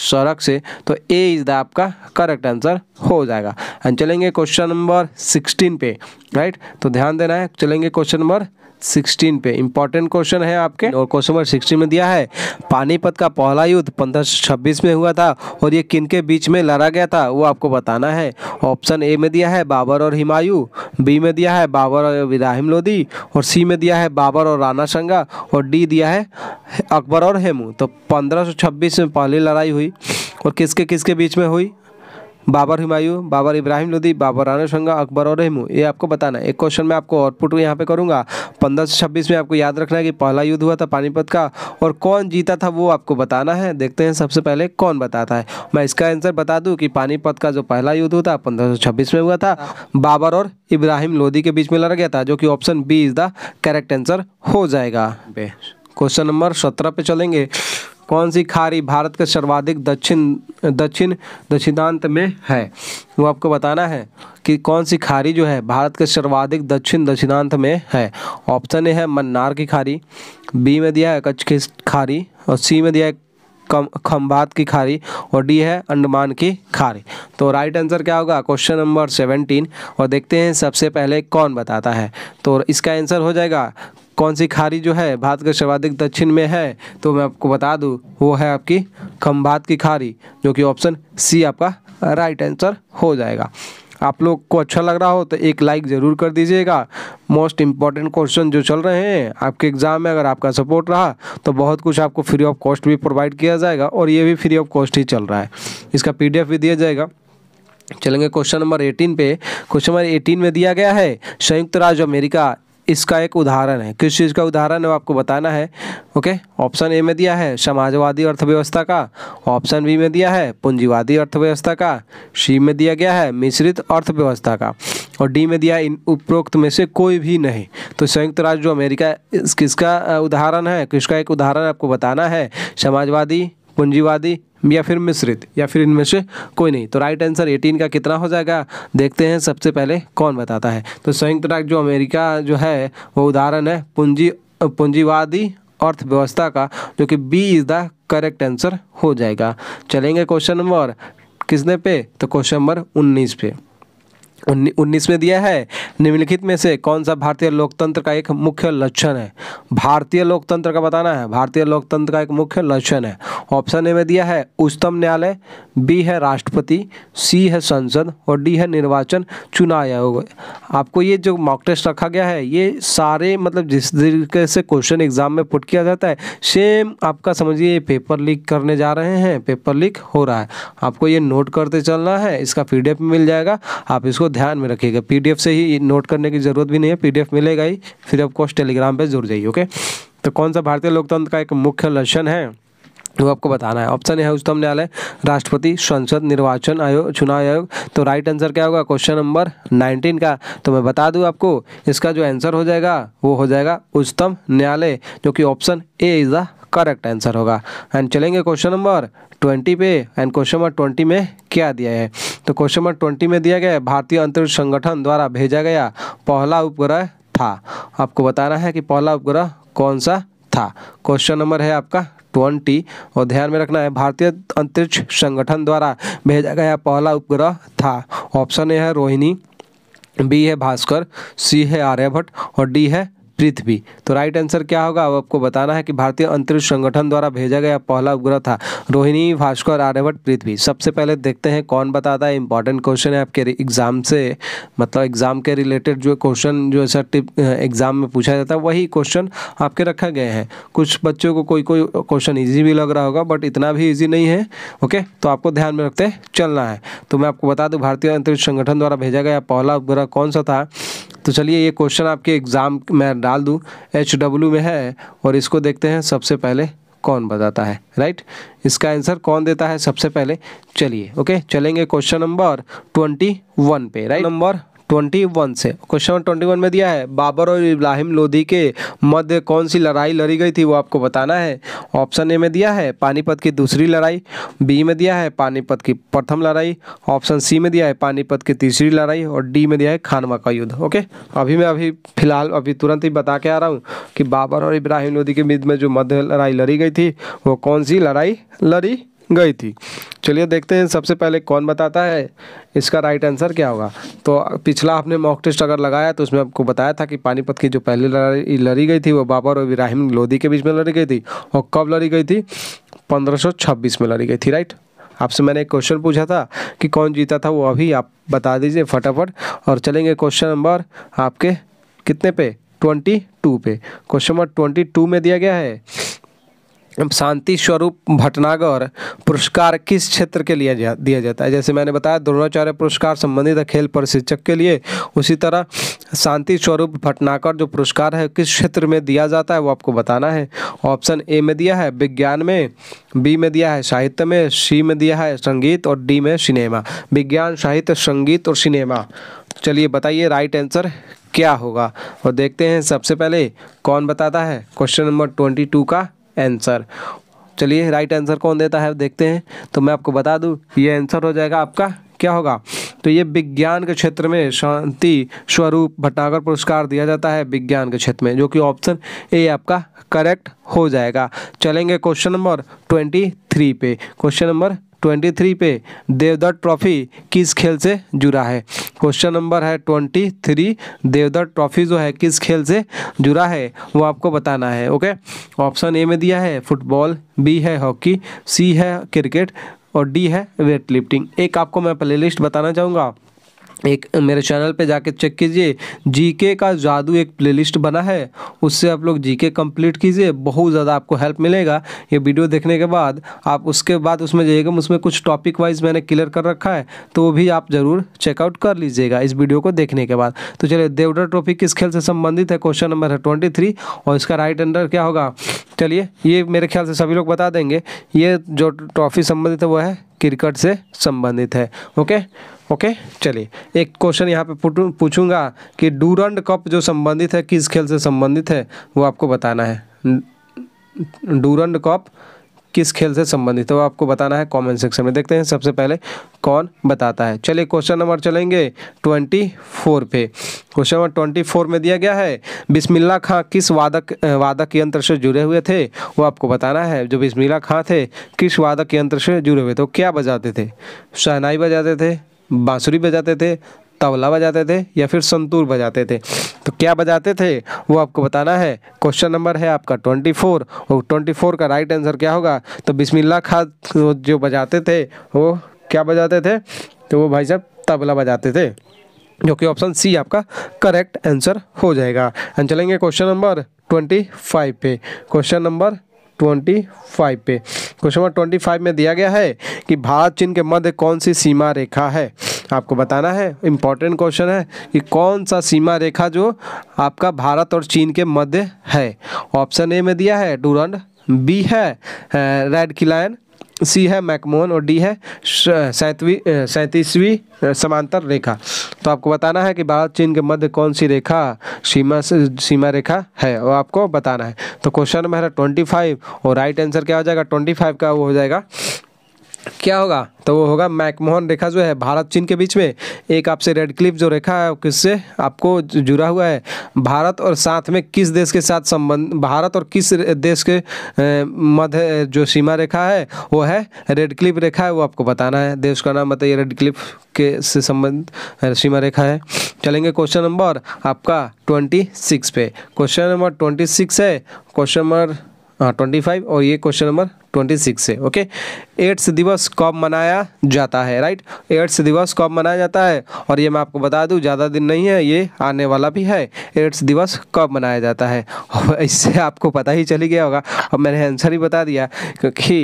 सड़क से तो ए इज़ द आपका करेक्ट आंसर हो जाएगा एंड चलेंगे क्वेश्चन नंबर सिक्सटीन पे राइट तो ध्यान देना है चलेंगे क्वेश्चन नंबर सिक्सटीन पे इंपॉर्टेंट क्वेश्चन है आपके और क्वेश्चन नंबर सिक्सटीन में दिया है पानीपत का पहला युद्ध पंद्रह छब्बीस में हुआ था और ये किन के बीच में लड़ा गया था वो आपको बताना है ऑप्शन ए में दिया है बाबर और हिमायू बी में दिया है बाबर और इब्राहिम लोधी और सी में दिया है बाबर और राना संगा और डी दिया है अकबर और हेमू तो पंद्रह में पहली लड़ाई हुई और किसके किसके बीच में हुई बाबर हुमायूं बाबर इब्राहिम लोधी बाबर रानोशंगा अकबर और रहमू ये आपको बताना है एक क्वेश्चन मैं आपको आउटपुट यहाँ पे करूँगा पंद्रह से छब्बीस में आपको याद रखना है कि पहला युद्ध हुआ था पानीपत का और कौन जीता था वो आपको बताना है देखते हैं सबसे पहले कौन बताता है मैं इसका आंसर बता दूँ कि पानीपत का जो पहला युद्ध हुआ था पंद्रह में हुआ था बाबर और इब्राहिम लोधी के बीच में लड़ा गया था जो कि option B is the correct answer हो जाएगा क्वेश्चन नंबर सत्रह पे चलेंगे कौन सी खाड़ी भारत के सर्वाधिक दक्षिण दक्षिण दक्षिणांत में है वो आपको बताना है कि कौन सी खाड़ी जो है भारत के सर्वाधिक दक्षिण दक्षिणांत में है ऑप्शन ए है मन्नार की खाड़ी बी में दिया है कच्छ की खाड़ी और सी में दिया है खम्बात की खाड़ी और डी है अंडमान की खाड़ी तो राइट आंसर क्या होगा क्वेश्चन नंबर सेवनटीन और देखते हैं सबसे पहले कौन बताता है तो इसका आंसर हो जाएगा कौन सी खाड़ी जो है भारत के सर्वाधिक दक्षिण में है तो मैं आपको बता दूँ वो है आपकी खम्भात की खाड़ी जो कि ऑप्शन सी आपका राइट आंसर हो जाएगा आप लोग को अच्छा लग रहा हो तो एक लाइक ज़रूर कर दीजिएगा मोस्ट इम्पॉर्टेंट क्वेश्चन जो चल रहे हैं आपके एग्ज़ाम में अगर आपका सपोर्ट रहा तो बहुत कुछ आपको फ्री ऑफ कॉस्ट भी प्रोवाइड किया जाएगा और ये भी फ्री ऑफ कॉस्ट ही चल रहा है इसका पी भी दिया जाएगा चलेंगे क्वेश्चन नंबर 18 पे क्वेश्चन नंबर 18 में दिया गया है संयुक्त राज्य अमेरिका इसका एक उदाहरण है किस चीज़ का उदाहरण है वो आपको बताना है ओके ऑप्शन ए में दिया है समाजवादी अर्थव्यवस्था का ऑप्शन बी में दिया है पूंजीवादी अर्थव्यवस्था का सी में दिया गया है मिश्रित अर्थव्यवस्था का और डी में दिया इन उपरोक्त में से कोई भी नहीं तो संयुक्त राज्य जो अमेरिका किसका उदाहरण है किसका एक उदाहरण आपको बताना है समाजवादी पूंजीवादी या फिर मिश्रित या फिर इनमें से कोई नहीं तो राइट आंसर 18 का कितना हो जाएगा देखते हैं सबसे पहले कौन बताता है तो संयुक्त राज्य जो अमेरिका जो है वो उदाहरण है पूंजी पूंजीवादी अर्थव्यवस्था का जो कि B is the correct answer हो जाएगा चलेंगे क्वेश्चन नंबर किसने पे तो क्वेश्चन नंबर 19 पे उन्नीस में दिया है निम्नलिखित में से कौन सा भारतीय लोकतंत्र का एक मुख्य लक्षण है भारतीय लोकतंत्र का बताना है भारतीय लोकतंत्र का एक मुख्य लक्षण है ऑप्शन ए में दिया है उच्चतम न्यायालय बी है राष्ट्रपति सी है संसद और डी है निर्वाचन चुनाव आयोग आपको ये जो मॉक टेस्ट रखा गया है ये सारे मतलब जिस तरीके से क्वेश्चन एग्जाम में पुट किया जाता है सेम आपका समझिए पेपर लीक करने जा रहे हैं पेपर लीक हो रहा है आपको ये नोट करते चलना है इसका पीडीएफ मिल जाएगा आप इसको ध्यान में रखिएगा पीडीएफ से ही नोट करने की ज़रूरत भी नहीं है पीडीएफ मिलेगा ही फिर आपको टेलीग्राम पर जरूर जाइए ओके तो कौन सा भारतीय लोकतंत्र का एक मुख्य लक्षण है वो आपको बताना है ऑप्शन है उच्चतम न्यायालय राष्ट्रपति संसद निर्वाचन आयोग चुनाव आयोग तो राइट आंसर क्या होगा क्वेश्चन नंबर नाइनटीन का तो मैं बता दूं आपको इसका जो आंसर हो जाएगा वो हो जाएगा उच्चतम न्यायालय जो कि option A is the correct answer होगा एंड चलेंगे क्वेश्चन नंबर ट्वेंटी पे एंड क्वेश्चन नंबर ट्वेंटी में क्या दिया है तो क्वेश्चन नंबर ट्वेंटी में दिया गया है भारतीय अंतरिक्ष संगठन द्वारा भेजा गया पहला उपग्रह था आपको बताना है कि पहला उपग्रह कौन सा था क्वेश्चन नंबर है आपका ट्वेंटी और ध्यान में रखना है भारतीय अंतरिक्ष संगठन द्वारा भेजा गया पहला उपग्रह था ऑप्शन ए है रोहिणी बी है भास्कर सी है आर्यभट्ट और डी है पृथ्वी तो राइट आंसर क्या होगा अब आपको बताना है कि भारतीय अंतरिक्ष संगठन द्वारा भेजा गया पहला उपग्रह था रोहिणी भास्कर आर्यभट्ट पृथ्वी सबसे पहले देखते हैं कौन बताता है इंपॉर्टेंट क्वेश्चन है आपके एग्जाम से मतलब एग्जाम के रिलेटेड जो क्वेश्चन जो ऐसा टिप एग्जाम में पूछा जाता है वही क्वेश्चन आपके रखा गए हैं कुछ बच्चों को कोई कोई क्वेश्चन ईजी भी लग रहा होगा बट इतना भी ईजी नहीं है ओके तो आपको ध्यान में रखते चलना है तो मैं आपको बता दूँ भारतीय अंतरिक्ष संगठन द्वारा भेजा गया पहला उपग्रह कौन सा था तो चलिए ये क्वेश्चन आपके एग्ज़ाम में डाल दूँ एच डब्ल्यू में है और इसको देखते हैं सबसे पहले कौन बताता है राइट इसका आंसर कौन देता है सबसे पहले चलिए ओके चलेंगे क्वेश्चन नंबर ट्वेंटी वन पे राइट नंबर ट्वेंटी वन से क्वेश्चन नंबर ट्वेंटी वन में दिया है बाबर और इब्राहिम लोधी के मध्य कौन सी लड़ाई लड़ी गई थी वो आपको बताना है ऑप्शन ए में दिया है पानीपत की दूसरी लड़ाई बी में दिया है पानीपत की प्रथम लड़ाई ऑप्शन सी में दिया है पानीपत की तीसरी लड़ाई और डी में दिया है खानवा का युद्ध ओके अभी मैं अभी फिलहाल अभी तुरंत ही बता के आ रहा हूँ कि बाबर और इब्राहिम लोधी के बीच में जो मध्य लड़ाई लड़ी गई थी वो कौन सी लड़ाई लड़ी गई थी चलिए देखते हैं सबसे पहले कौन बताता है इसका राइट आंसर क्या होगा तो पिछला आपने मॉक टेस्ट अगर लगाया तो उसमें आपको बताया था कि पानीपत की जो पहली लड़ाई लड़ी गई थी वो बाबर और इब्राहिम लोधी के बीच में लड़ी गई थी और कब लड़ी गई थी 1526 में लड़ी गई थी राइट आपसे मैंने एक क्वेश्चन पूछा था कि कौन जीता था वो अभी आप बता दीजिए फटाफट और चलेंगे क्वेश्चन नंबर आपके कितने पे ट्वेंटी टू पे क्वेश्चन नंबर ट्वेंटी टू में दिया गया है शांति स्वरूप भटनागर पुरस्कार किस क्षेत्र के लिए जा, दिया जाता है जैसे मैंने बताया द्रोणाचार्य पुरस्कार संबंधित खेल प्रशिक्षक के लिए उसी तरह शांति स्वरूप भटनागर जो पुरस्कार है किस क्षेत्र में दिया जाता है वो आपको बताना है ऑप्शन ए में दिया है विज्ञान में बी में दिया है साहित्य में सी में दिया है संगीत और डी में सिनेमा विज्ञान साहित्य संगीत और सिनेमा चलिए बताइए राइट आंसर क्या होगा और देखते हैं सबसे पहले कौन बताता है क्वेश्चन नंबर ट्वेंटी टू का आंसर चलिए राइट आंसर कौन देता है देखते हैं तो मैं आपको बता दूँ ये आंसर हो जाएगा आपका क्या होगा तो ये विज्ञान के क्षेत्र में शांति स्वरूप भटनागर पुरस्कार दिया जाता है विज्ञान के क्षेत्र में जो कि ऑप्शन ए आपका करेक्ट हो जाएगा चलेंगे क्वेश्चन नंबर ट्वेंटी थ्री पे क्वेश्चन नंबर 23 पे देवदत्त ट्रॉफी किस खेल से जुड़ा है क्वेश्चन नंबर है 23 देवदत्त ट्रॉफी जो है किस खेल से जुड़ा है वो आपको बताना है ओके ऑप्शन ए में दिया है फुटबॉल बी है हॉकी सी है क्रिकेट और डी है वेट लिफ्टिंग एक आपको मैं प्लेलिस्ट बताना चाहूँगा एक मेरे चैनल पे जाके चेक कीजिए जीके का जादू एक प्लेलिस्ट बना है उससे आप लोग जीके कंप्लीट कीजिए बहुत ज़्यादा आपको हेल्प मिलेगा ये वीडियो देखने के बाद आप उसके बाद उसमें जाइएगा उसमें कुछ टॉपिक वाइज मैंने क्लियर कर रखा है तो वो भी आप ज़रूर चेकआउट कर लीजिएगा इस वीडियो को देखने के बाद तो चलिए देवडर ट्रॉफी किस खेल से संबंधित है क्वेश्चन नंबर है ट्वेंटी और इसका राइट आंसर क्या होगा चलिए ये मेरे ख्याल से सभी लोग बता देंगे ये जो ट्रॉफी संबंधित है वो है क्रिकेट से संबंधित है ओके ओके चलिए एक क्वेश्चन यहाँ पे पूछूंगा कि डूरंड कप जो संबंधित है किस खेल से संबंधित है वो आपको बताना है डूरंड कप किस खेल से संबंधित है वो आपको बताना है कमेंट सेक्शन में देखते हैं सबसे पहले कौन बताता है चलिए क्वेश्चन नंबर चलेंगे ट्वेंटी फोर पे क्वेश्चन नंबर ट्वेंटी फोर में दिया गया है बिस्मिल्ला खां किस वादक वादक यंत्र से जुड़े हुए थे वो आपको बताना है जो बिस्मिल्ला खां थे किस वादक यंत्र से जुड़े हुए थे वो क्या बजाते थे शहनाई बजाते थे बाँसुरी बजाते थे तबला बजाते थे या फिर संतूर बजाते थे तो क्या बजाते थे वो आपको बताना है क्वेश्चन नंबर है आपका ट्वेंटी फोर और ट्वेंटी फोर का राइट आंसर क्या होगा तो बिस्मिल्ला खाद जो बजाते थे वो क्या बजाते थे तो वो भाई साहब तबला बजाते थे जो कि ऑप्शन सी आपका करेक्ट आंसर हो जाएगा हम चलेंगे क्वेश्चन नंबर ट्वेंटी फाइव पे क्वेश्चन नंबर 25 पे क्वेश्चन नंबर 25 में दिया गया है कि भारत चीन के मध्य कौन सी सीमा रेखा है आपको बताना है इम्पोर्टेंट क्वेश्चन है कि कौन सा सीमा रेखा जो आपका भारत और चीन के मध्य है ऑप्शन ए में दिया है डूरंड बी है रेड किलायन सी है मैकमोहन और डी है सैंतवी सैंतीसवीं समांतर रेखा तो आपको बताना है कि भारत चीन के मध्य कौन सी रेखा सीमा सीमा रेखा है वो आपको बताना है तो क्वेश्चन नंबर है ट्वेंटी फाइव और राइट आंसर क्या हो जाएगा ट्वेंटी फाइव का वो हो जाएगा क्या होगा तो वो होगा मैकमोहन रेखा जो है भारत चीन के बीच में एक आपसे रेड क्लिप जो रेखा है किससे आपको जुड़ा हुआ है भारत और साथ में किस देश के साथ संबंध भारत और किस देश के मध्य जो सीमा रेखा है वो है रेड क्लिप रेखा है वो आपको बताना है देश का नाम बताइए रेड क्लिप के से संबंध सीमा रेखा है चलेंगे क्वेश्चन नंबर आपका ट्वेंटी सिक्स पे क्वेश्चन नंबर ट्वेंटी सिक्स है क्वेश्चन नंबर हाँ ट्वेंटी फाइव और ये क्वेश्चन नंबर ट्वेंटी सिक्स है ओके एड्स दिवस कब मनाया जाता है राइट एड्स दिवस कब मनाया जाता है और ये मैं आपको बता दूँ ज़्यादा दिन नहीं है ये आने वाला भी है एड्स दिवस कब मनाया जाता है इससे आपको पता ही चली गया होगा और मैंने आंसर ही बता दिया क्योंकि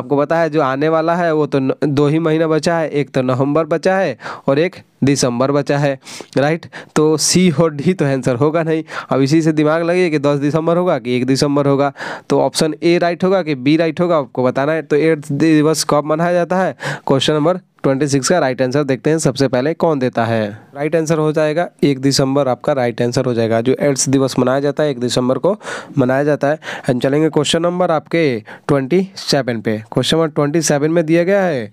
आपको पता है जो आने वाला है वो तो दो ही महीना बचा है एक तो नवंबर बचा है और एक दिसंबर बचा है राइट तो सी और डी तो आंसर होगा नहीं अब इसी से दिमाग लगे कि दस दिसंबर होगा कि एक दिसंबर होगा तो ऑप्शन ए राइट होगा कि बी राइट होगा आपको बताना है तो एड्स दिवस कब मनाया जाता है क्वेश्चन नंबर 26 का राइट आंसर देखते हैं सबसे पहले कौन देता है राइट आंसर हो जाएगा एक दिसंबर आपका राइट आंसर हो जाएगा जो एड्स दिवस मनाया जाता है एक दिसंबर को मनाया जाता है हम चलेंगे क्वेश्चन नंबर आपके ट्वेंटी सेवन पे क्वेश्चन नंबर ट्वेंटी सेवन में दिया गया है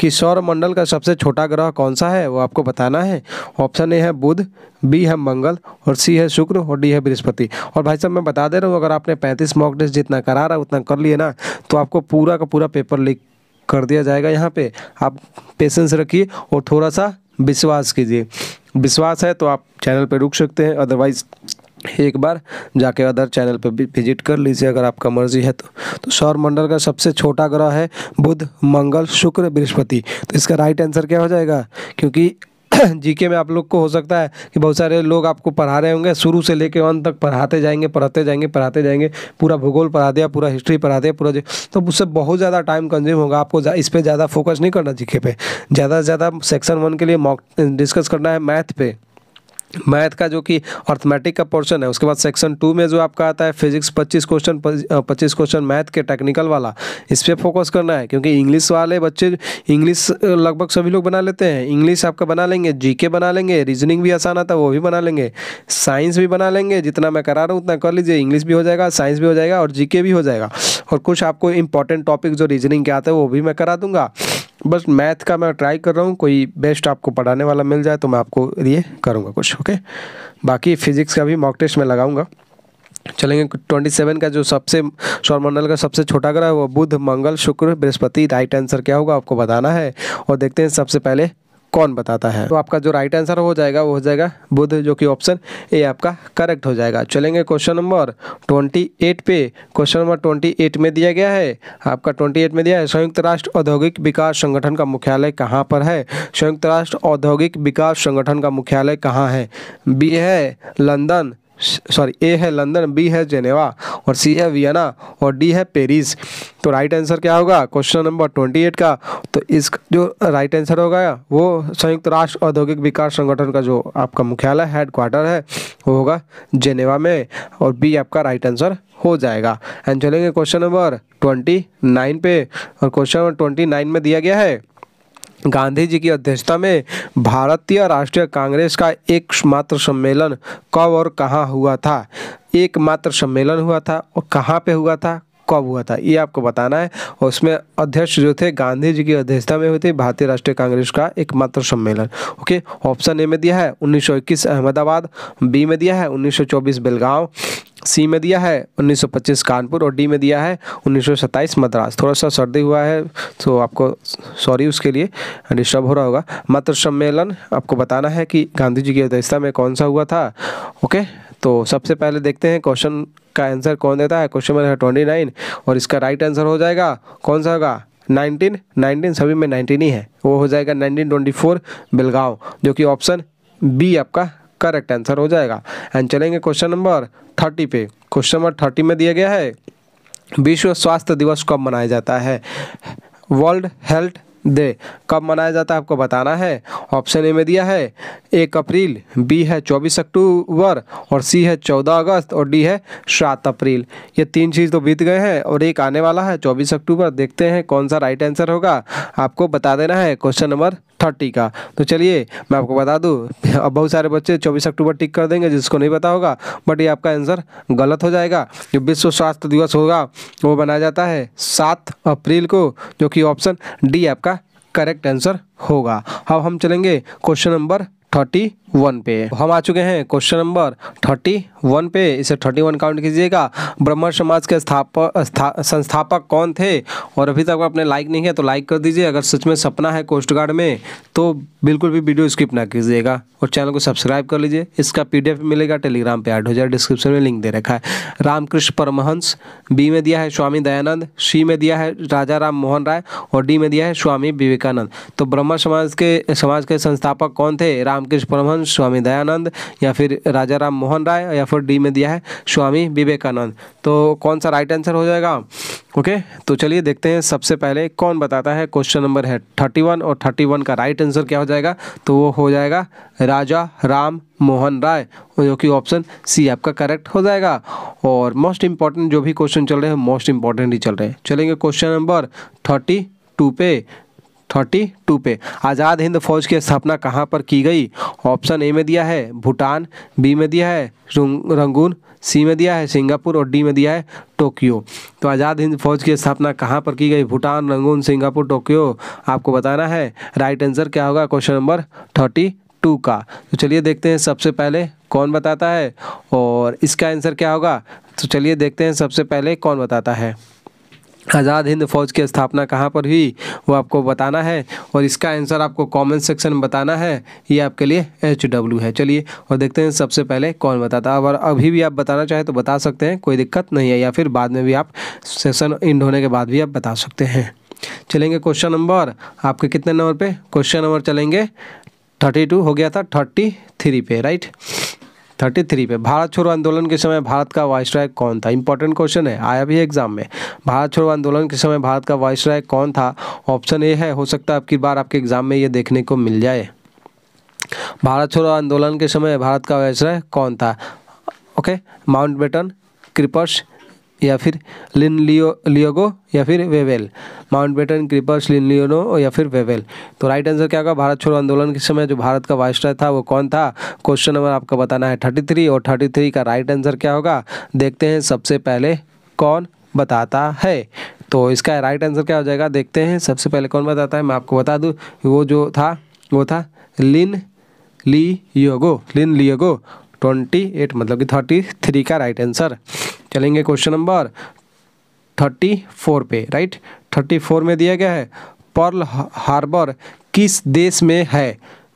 कि सौर मंडल का सबसे छोटा ग्रह कौन सा है वो आपको बताना है ऑप्शन ए है बुध बी है मंगल और सी है शुक्र और डी है बृहस्पति और भाई साहब मैं बता दे रहा हूँ अगर आपने पैंतीस मॉक टेस्ट जितना करा रहा उतना कर लिए ना तो आपको पूरा का पूरा पेपर लिख कर दिया जाएगा यहाँ पे आप पेशेंस रखिए और थोड़ा सा विश्वास कीजिए विश्वास है तो आप चैनल पर रुक सकते हैं अदरवाइज़ एक बार जाके अदर चैनल पर भी विजिट कर लीजिए अगर आपका मर्जी है तो तो मंडल का सबसे छोटा ग्रह है बुध मंगल शुक्र बृहस्पति तो इसका राइट आंसर क्या हो जाएगा क्योंकि (coughs) जीके में आप लोग को हो सकता है कि बहुत सारे लोग आपको पढ़ा रहे होंगे शुरू से लेकर अंत तक पढ़ाते जाएंगे पढ़ाते जाएंगे पढ़ाते जाएंगे पूरा भूगोल पढ़ा दिया पूरा हिस्ट्री पढ़ा दिया पूरा तो उससे बहुत ज़्यादा टाइम कंज्यूम होगा आपको इस पर ज़्यादा फोकस नहीं करना जीके पे ज़्यादा से ज़्यादा सेक्शन वन के लिए मॉक डिस्कस करना है मैथ पे मैथ का जो कि अर्थमेटिक का पोर्शन है उसके बाद सेक्शन टू में जो आपका आता है फिजिक्स पच्चीस क्वेश्चन पच्चीस क्वेश्चन मैथ के टेक्निकल वाला इस पर फोकस करना है क्योंकि इंग्लिश वाले बच्चे इंग्लिश लगभग सभी लोग बना लेते हैं इंग्लिश आपका बना लेंगे जीके बना लेंगे रीजनिंग भी आसान आता है वो भी बना लेंगे साइंस भी बना लेंगे जितना मैं करा रहा हूँ उतना कर लीजिए इंग्लिश भी हो जाएगा साइंस भी हो जाएगा और जी भी हो जाएगा और कुछ आपको इंपॉर्टेंट टॉपिक जो रीजनिंग के आते हैं वो भी मैं करा दूँगा बस मैथ का मैं ट्राई कर रहा हूँ कोई बेस्ट आपको पढ़ाने वाला मिल जाए तो मैं आपको ये करूँगा कुछ ओके बाकी फिजिक्स का भी मॉक टेस्ट में लगाऊंगा चलेंगे ट्वेंटी सेवन का जो सबसे सौरमंडल का सबसे छोटा ग्रह है वो बुध मंगल शुक्र बृहस्पति राइट आंसर क्या होगा आपको बताना है और देखते हैं सबसे पहले कौन बताता है तो आपका जो राइट आंसर हो जाएगा वो हो जाएगा बुध जो कि ऑप्शन ए आपका करेक्ट हो जाएगा चलेंगे क्वेश्चन नंबर ट्वेंटी एट पे क्वेश्चन नंबर ट्वेंटी एट में दिया गया है आपका ट्वेंटी एट में दिया है संयुक्त राष्ट्र औद्योगिक विकास संगठन का मुख्यालय कहाँ पर है संयुक्त राष्ट्र औद्योगिक विकास संगठन का मुख्यालय कहाँ है बी है लंदन सॉरी ए है लंदन बी है जेनेवा और सी है वियना और डी है पेरिस तो राइट आंसर क्या होगा क्वेश्चन नंबर ट्वेंटी एट का तो इस जो राइट आंसर होगा वो संयुक्त राष्ट्र औद्योगिक विकास संगठन का जो आपका मुख्यालय हेड क्वार्टर है वो होगा जेनेवा में और बी आपका राइट आंसर हो जाएगा एंड चलेंगे क्वेश्चन नंबर ट्वेंटी नाइन पे और क्वेश्चन नंबर ट्वेंटी नाइन में दिया गया है गांधी जी की अध्यक्षता में भारतीय राष्ट्रीय कांग्रेस का एकमात्र सम्मेलन कब और कहाँ हुआ था एकमात्र सम्मेलन हुआ था और कहाँ पे हुआ था कब हुआ था ये आपको बताना है और उसमें अध्यक्ष जो थे गांधी जी की अध्यक्षता में हुए थे भारतीय राष्ट्रीय कांग्रेस का एकमात्र सम्मेलन ओके ऑप्शन ए में दिया है 1921 अहमदाबाद बी में दिया है 1924 बेलगांव सी में दिया है 1925 कानपुर और डी में दिया है 1927 मद्रास थोड़ा सा सर्दी हुआ है तो आपको सॉरी उसके लिए डिस्टर्ब हो रहा होगा मात्र सम्मेलन आपको बताना है कि गांधी जी की अध्यक्षता में कौन सा हुआ था ओके तो सबसे पहले देखते हैं क्वेश्चन का आंसर कौन देता है क्वेश्चन नंबर ट्वेंटी नाइन और इसका राइट आंसर हो जाएगा कौन सा होगा नाइनटीन नाइनटीन सभी में नाइनटीन ही है वो हो जाएगा नाइनटीन ट्वेंटी फोर जो कि ऑप्शन बी आपका करेक्ट आंसर हो जाएगा एंड चलेंगे क्वेश्चन नंबर थर्टी पे क्वेश्चन नंबर थर्टी में दिया गया है विश्व स्वास्थ्य दिवस कब मनाया जाता है वर्ल्ड हेल्थ दे कब मनाया जाता है आपको बताना है ऑप्शन ए में दिया है एक अप्रैल बी है चौबीस अक्टूबर और सी है चौदह अगस्त और डी है सात अप्रैल ये तीन चीज़ तो बीत गए हैं और एक आने वाला है चौबीस अक्टूबर देखते हैं कौन सा राइट आंसर होगा आपको बता देना है क्वेश्चन नंबर थर्टी का तो चलिए मैं आपको बता दूँ अब बहुत सारे बच्चे चौबीस अक्टूबर टिक कर देंगे जिसको नहीं पता होगा बट ये आपका आंसर गलत हो जाएगा जो विश्व स्वास्थ्य दिवस होगा वो मनाया जाता है सात अप्रैल को जो कि ऑप्शन डी आपका करेक्ट आंसर होगा अब हम चलेंगे क्वेश्चन नंबर थर्टी वन पे हम आ चुके हैं क्वेश्चन नंबर थर्टी वन पे इसे थर्टी वन काउंट कीजिएगा ब्रह्म समाज के स्थापक स्था, संस्थापक कौन थे और अभी तक आपने लाइक नहीं है तो लाइक कर दीजिए अगर सच में सपना है कोस्ट गार्ड में तो बिल्कुल भी वीडियो स्किप ना कीजिएगा और चैनल को सब्सक्राइब कर लीजिए इसका पी मिलेगा टेलीग्राम पर ऐड हो जाए डिस्क्रिप्शन में लिंक दे रखा है रामकृष्ण परमहंस बी में दिया है स्वामी दयानंद सी में दिया है राजा राम मोहन राय और डी में दिया है स्वामी विवेकानंद तो ब्रह्म समाज के समाज के संस्थापक कौन थे रामकृष्ण परमहंस मोहन स्वामी दयानंद या फिर राजा राम मोहन राय या फिर डी में दिया है स्वामी विवेकानंद तो कौन सा राइट आंसर हो जाएगा ओके तो चलिए देखते हैं सबसे पहले कौन बताता है क्वेश्चन नंबर है थर्टी वन और थर्टी वन का राइट आंसर क्या हो जाएगा तो वो हो जाएगा राजा राम मोहन राय जो कि ऑप्शन सी आपका करेक्ट हो जाएगा और मोस्ट इंपॉर्टेंट जो भी क्वेश्चन चल रहे हैं मोस्ट इंपॉर्टेंट ही चल रहे हैं चलेंगे क्वेश्चन नंबर थर्टी टू पे थर्टी टू पे आज़ाद हिंद फौज की स्थापना कहाँ पर की गई ऑप्शन ए में दिया है भूटान बी में दिया है रंगून सी में दिया है सिंगापुर और डी में दिया है टोक्यो तो आज़ाद हिंद फौज की स्थापना कहाँ पर की गई भूटान रंगून सिंगापुर टोक्यो आपको बताना है राइट आंसर क्या होगा क्वेश्चन नंबर थर्टी टू का तो चलिए देखते हैं सबसे पहले कौन बताता है और इसका आंसर क्या होगा तो चलिए देखते हैं सबसे पहले कौन बताता है आज़ाद हिंद फौज की स्थापना कहाँ पर हुई वो आपको बताना है और इसका आंसर आपको कमेंट सेक्शन में बताना है ये आपके लिए एच डब्ल्यू है चलिए और देखते हैं सबसे पहले कौन बताता है अगर अभी भी आप बताना चाहें तो बता सकते हैं कोई दिक्कत नहीं है या फिर बाद में भी आप सेशन इंड होने के बाद भी आप बता सकते हैं चलेंगे क्वेश्चन नंबर आपके कितने नंबर पर क्वेश्चन नंबर चलेंगे थर्टी टू हो गया था थर्टी थ्री पे राइट थर्टी थ्री पे भारत छोड़ो आंदोलन के समय भारत का वाइसराय कौन था इंपॉर्टेंट क्वेश्चन है आया भी एग्जाम में भारत छोड़ो आंदोलन के समय भारत का राय कौन था ऑप्शन ए है हो सकता है आपकी बार आपके एग्जाम में ये देखने को मिल जाए भारत छोड़ो आंदोलन के समय भारत का राय कौन था ओके माउंट बेटन क्रिपर्स या फिर लिन लियो लियोगो या फिर Wavell Mountbatten Cripps Linlithgow या फिर वेवेल तो राइट आंसर क्या होगा भारत छोड़ो आंदोलन के समय जो भारत का वाइसराय था वो कौन था क्वेश्चन नंबर आपको बताना है थर्टी थ्री और थर्टी थ्री का राइट आंसर क्या होगा देखते हैं सबसे पहले कौन बताता है तो इसका राइट आंसर क्या हो जाएगा देखते हैं सबसे पहले कौन बताता है मैं आपको बता दूँ वो जो था वो था लिन ली योगो लिन लियोगो ट्वेंटी एट मतलब कि थर्टी थ्री का राइट आंसर चलेंगे क्वेश्चन नंबर थर्टी फोर पे राइट थर्टी फोर में दिया गया है पर्ल हार्बर किस देश में है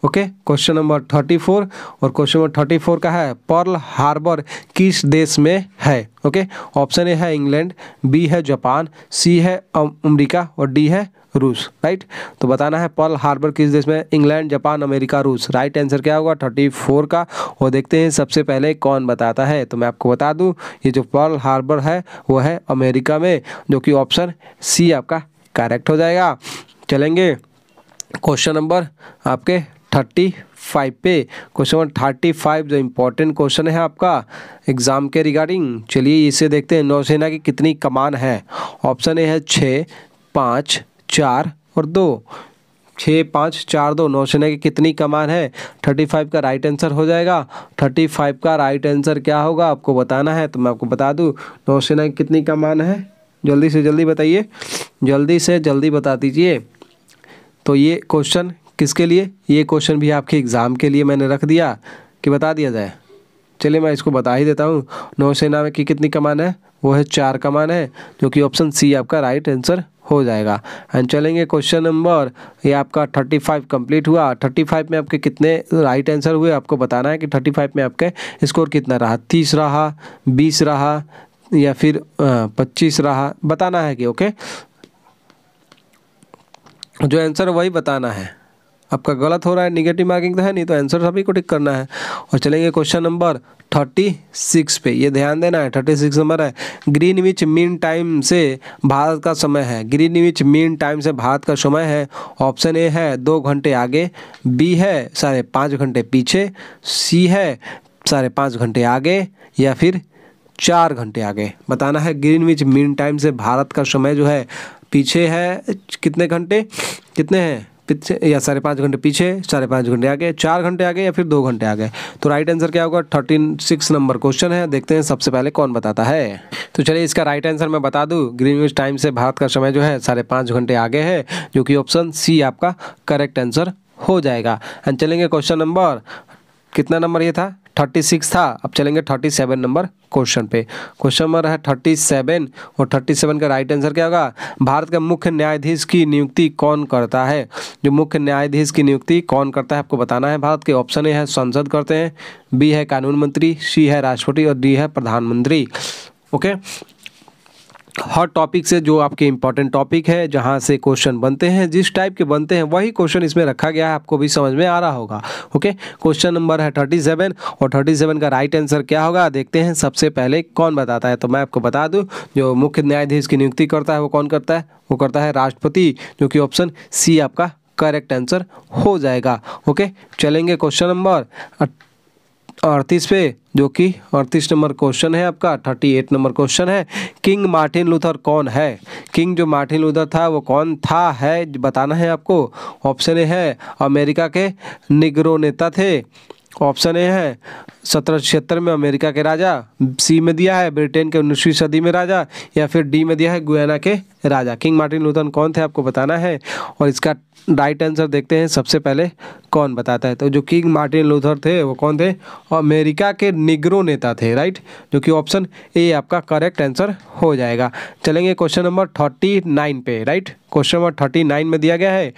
okay question number thirty four और क्वेश्चन नंबर थर्टी फोर का है पर्ल हार्बर किस देश में है ओके ऑप्शन ए है इंग्लैंड बी है जापान सी है अमेरिका और डी है रूस राइट तो बताना है पर्ल हार्बर किस देश में इंग्लैंड जापान अमेरिका रूस राइट आंसर क्या होगा थर्टी फोर का और देखते हैं सबसे पहले कौन बताता है तो मैं आपको बता दूँ ये जो पर्ल हार्बर है वो है अमेरिका में जो कि ऑप्शन सी आपका करेक्ट हो जाएगा चलेंगे क्वेश्चन नंबर आपके थर्टी फाइव पे क्वेश्चन नंबर थर्टी फाइव जो इम्पोर्टेंट क्वेश्चन है आपका एग्जाम के रिगार्डिंग चलिए इसे देखते हैं नौसेना की कितनी कमान है ऑप्शन ए है छः पाँच चार और दो छः पाँच चार दो नौसेना की कितनी कमान है थर्टी फाइव का राइट आंसर हो जाएगा थर्टी फाइव का राइट आंसर क्या होगा आपको बताना है तो मैं आपको बता दूँ नौसेना की कितनी कमान है जल्दी से जल्दी बताइए जल्दी से जल्दी बता दीजिए तो ये क्वेश्चन किसके लिए ये क्वेश्चन भी आपके एग्ज़ाम के लिए मैंने रख दिया कि बता दिया जाए चलिए मैं इसको बता ही देता हूँ नौसेना में की कितनी कमान है वो है चार कमान है जो कि ऑप्शन सी आपका राइट आंसर हो जाएगा एंड चलेंगे क्वेश्चन नंबर ये आपका थर्टी फाइव कम्प्लीट हुआ थर्टी फाइव में आपके कितने राइट आंसर हुए आपको बताना है कि थर्टी फाइव में आपके स्कोर कितना रहा तीस रहा बीस रहा या फिर पच्चीस रहा बताना है कि ओके जो आंसर वही बताना है आपका गलत हो रहा है निगेटिव मार्किंग तो है नहीं तो आंसर सभी को टिक करना है और चलेंगे क्वेश्चन नंबर थर्टी सिक्स पे ये ध्यान देना है थर्टी सिक्स नंबर है ग्रीन विच मीन टाइम से भारत का समय है ग्रीन विच मीन टाइम से भारत का समय है ऑप्शन ए है दो घंटे आगे बी है साढ़े पाँच घंटे पीछे सी है साढ़े पाँच घंटे आगे या फिर चार घंटे आगे बताना है ग्रीन विच मीन टाइम से भारत का समय जो है पीछे है कितने घंटे कितने हैं पीछे या साढ़े पाँच घंटे पीछे साढ़े पाँच घंटे आगे चार घंटे आगे या फिर दो घंटे आगे तो राइट आंसर क्या होगा थर्टीन सिक्स नंबर क्वेश्चन है देखते हैं सबसे पहले कौन बताता है तो चलिए इसका राइट आंसर मैं बता दूँ ग्रीनविच टाइम से भारत का समय जो है साढ़े पाँच घंटे आगे है जो कि ऑप्शन सी आपका करेक्ट आंसर हो जाएगा एंड चलेंगे क्वेश्चन नंबर कितना नंबर ये था थर्टी सिक्स था अब चलेंगे थर्टी सेवन नंबर क्वेश्चन पे क्वेश्चन नंबर है थर्टी सेवन और थर्टी सेवन का राइट आंसर क्या होगा भारत का मुख्य न्यायाधीश की नियुक्ति कौन करता है जो मुख्य न्यायाधीश की नियुक्ति कौन करता है आपको बताना है भारत के ऑप्शन ए है संसद करते हैं बी है कानून मंत्री सी है राष्ट्रपति और डी है प्रधानमंत्री ओके हॉट टॉपिक से जो आपके इंपॉर्टेंट टॉपिक है जहाँ से क्वेश्चन बनते हैं जिस टाइप के बनते हैं वही क्वेश्चन इसमें रखा गया है आपको भी समझ में आ रहा होगा ओके क्वेश्चन नंबर है थर्टी सेवन और थर्टी सेवन का राइट आंसर क्या होगा देखते हैं सबसे पहले कौन बताता है तो मैं आपको बता दूँ जो मुख्य न्यायाधीश की नियुक्ति करता है वो कौन करता है वो करता है राष्ट्रपति जो कि ऑप्शन सी आपका करेक्ट आंसर हो जाएगा ओके चलेंगे क्वेश्चन नंबर अड़तीस पे जो कि अड़तीस नंबर क्वेश्चन है आपका थर्टी एट नंबर क्वेश्चन है किंग मार्टिन लूथर कौन है किंग जो मार्टिन लूथर था वो कौन था है बताना है आपको ऑप्शन ए है अमेरिका के निगरो नेता थे ऑप्शन ए है सत्रह में अमेरिका के राजा सी में दिया है ब्रिटेन के उन्नीसवीं सदी में राजा या फिर डी में दिया है गुयाना के राजा किंग मार्टिन लूथन कौन थे आपको बताना है और इसका राइट आंसर देखते हैं सबसे पहले कौन बताता है तो जो किंग मार्टिन लूथर थे वो कौन थे अमेरिका के निगरो नेता थे राइट जो कि ऑप्शन ए आपका करेक्ट आंसर हो जाएगा चलेंगे क्वेश्चन नंबर थर्टी नाइन पे right question number thirty nine में दिया गया है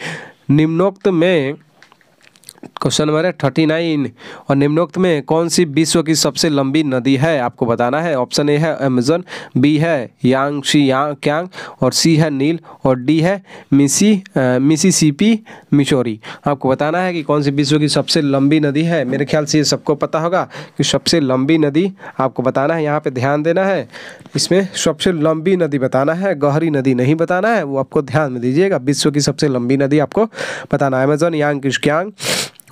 निम्नोक्त में क्वेश्चन नंबर है थर्टी नाइन और निम्नोक्त में कौन सी विश्व की सबसे लंबी नदी है आपको बताना है ऑप्शन ए है अमेजन बी है यांग शी यांग क्यांग और सी है नील और डी है मिसी मिसीसीपी मिशोरी आपको बताना है कि कौन सी विश्व की सबसे लंबी नदी है मेरे ख्याल से ये सबको पता होगा कि सबसे लंबी नदी आपको बताना है यहाँ पर ध्यान देना है इसमें सबसे लंबी नदी बताना है गहरी नदी नहीं बताना है वो आपको ध्यान में दीजिएगा विश्व की सबसे लंबी नदी आपको बताना है अमेजन यांग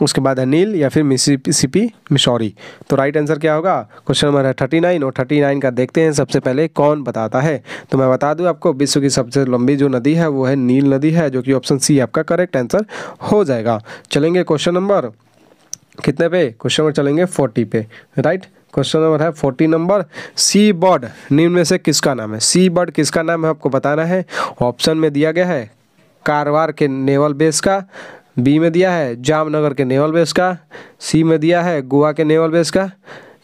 उसके बाद है नील या फिर मिसिसिपी मिशौरी तो राइट आंसर क्या होगा क्वेश्चन नंबर है थर्टी नाइन और थर्टी नाइन का देखते हैं सबसे पहले कौन बताता है तो मैं बता दूं आपको विश्व की सबसे लंबी जो नदी है वो है नील नदी है जो कि ऑप्शन सी आपका करेक्ट आंसर हो जाएगा चलेंगे क्वेश्चन नंबर कितने पे क्वेश्चन नंबर चलेंगे फोर्टी पे राइट क्वेश्चन नंबर है फोर्टी नंबर सी बर्ड निम्न में से किसका नाम है सी बर्ड किसका नाम है आपको बताना है ऑप्शन में दिया गया है कारवार के नेवल बेस का बी में दिया है जामनगर के नेवल बेस का सी में दिया है गोवा के नेवल बेस का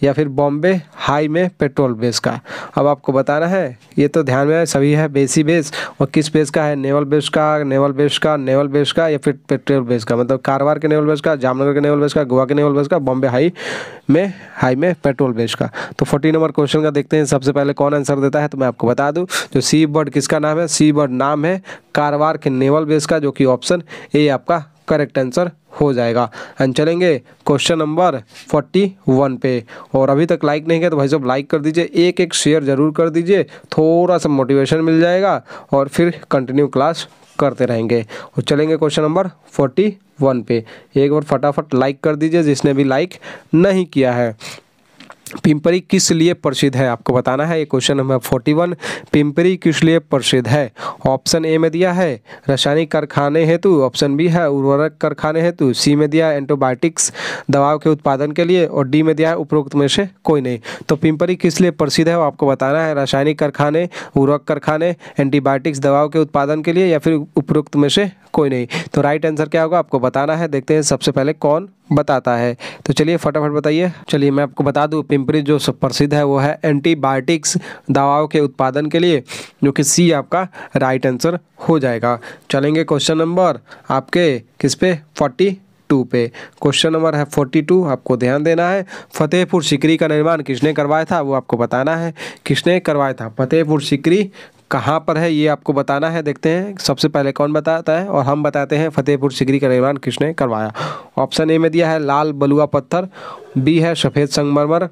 या फिर बॉम्बे हाई में पेट्रोल बेस का अब आपको बताना है ये तो ध्यान में है सभी है बेसी बेस और किस बेस का है नेवल बेस का नेवल बेस का नेवल बेस का या फिर पेट्रोल बेस का मतलब कारवार के नेवल बेस का जामनगर के नेवल बेस का गोवा के नेवल बेस का बॉम्बे हाई में हाई में पेट्रोल बेस का तो फोर्टी नंबर क्वेश्चन का देखते हैं सबसे पहले कौन आंसर देता है तो मैं आपको बता दूँ जो सी बर्ड किसका नाम है सी बर्ड नाम है कारवार के नेवल बेस का जो कि ऑप्शन ए आपका करेक्ट आंसर हो जाएगा एंड चलेंगे क्वेश्चन नंबर 41 पे और अभी तक लाइक नहीं किया तो भाई साहब लाइक कर दीजिए एक एक शेयर ज़रूर कर दीजिए थोड़ा सा मोटिवेशन मिल जाएगा और फिर कंटिन्यू क्लास करते रहेंगे और चलेंगे क्वेश्चन नंबर 41 पे एक बार फटाफट लाइक कर दीजिए जिसने भी लाइक नहीं किया है पिंपरी किस लिए प्रसिद्ध है आपको बताना है ये question number forty one Pimpri किस लिए प्रसिद्ध है ऑप्शन ए में दिया है रासायनिक कारखाने हेतु ऑप्शन बी है उर्वरक कारखाने हेतु सी में दिया एंटीबायोटिक्स दवाओं के उत्पादन के लिए और डी में दिया है उपरोक्त में से कोई नहीं तो पिंपरी किस लिए प्रसिद्ध है वो आपको बताना है रासायनिक कारखाने उर्वरक कारखाने एंटीबायोटिक्स दवाओं के उत्पादन के लिए या फिर उपरोक्त में से कोई नहीं तो राइट आंसर क्या होगा आपको बताना है देखते हैं सबसे पहले कौन बताता है तो चलिए फटाफट बताइए चलिए मैं आपको बता दूँ पिंपरी जो प्रसिद्ध है वो है एंटीबायोटिक्स दवाओं के उत्पादन के लिए जो कि सी आपका राइट आंसर हो जाएगा चलेंगे क्वेश्चन नंबर आपके किस पे फोर्टी टू पे क्वेश्चन नंबर है फोर्टी टू आपको ध्यान देना है फतेहपुर सिकरी का निर्माण किसने करवाया था वो आपको बताना है किसने करवाया था फतेहपुर सिकरी कहाँ पर है ये आपको बताना है देखते हैं सबसे पहले कौन बताता है और हम बताते हैं फतेहपुर सिकरी का निर्माण किसने करवाया ऑप्शन ए में दिया है लाल बलुआ पत्थर बी है सफ़ेद संगमरमर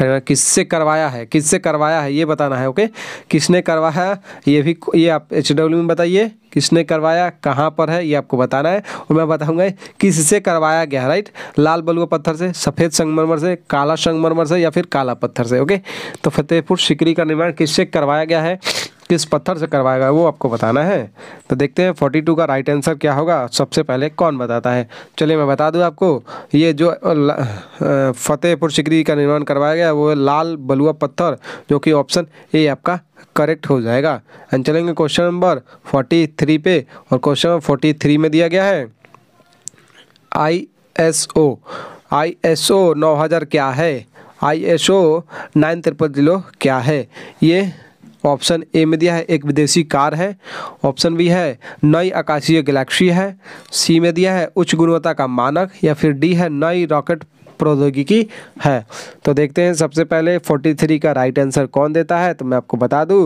किससे करवाया है किससे करवाया है ये बताना है ओके किसने करवाया ये भी ये आप एच डब्ल्यू में बताइए किसने करवाया कहाँ पर है ये आपको बताना है और मैं बताऊंगा किससे करवाया गया राइट लाल बलुआ पत्थर से सफ़ेद संगमरमर से काला संगमरमर से या फिर काला पत्थर से ओके तो फतेहपुर सिकरी का निर्माण किससे करवाया गया है किस पत्थर से करवाएगा वो आपको बताना है तो देखते हैं फोर्टी टू का राइट आंसर क्या होगा सबसे पहले कौन बताता है चलिए मैं बता दूं आपको ये जो फतेहपुर सिकरी का निर्माण करवाया गया वो लाल बलुआ पत्थर जो कि ऑप्शन ए आपका करेक्ट हो जाएगा एंड चलेंगे क्वेश्चन नंबर थ्री पे और क्वेश्चन नंबर थ्री में दिया गया है I S O I S O नौ हज़ार क्या है आई एस ओ नाइन तिरपत जिलो क्या है ये ऑप्शन ए में दिया है एक विदेशी कार है ऑप्शन बी है नई आकाशीय गैलेक्सी है सी में दिया है उच्च गुणवत्ता का मानक या फिर डी है नई रॉकेट प्रौद्योगिकी है तो देखते हैं सबसे पहले 43 का राइट आंसर कौन देता है तो मैं आपको बता दूं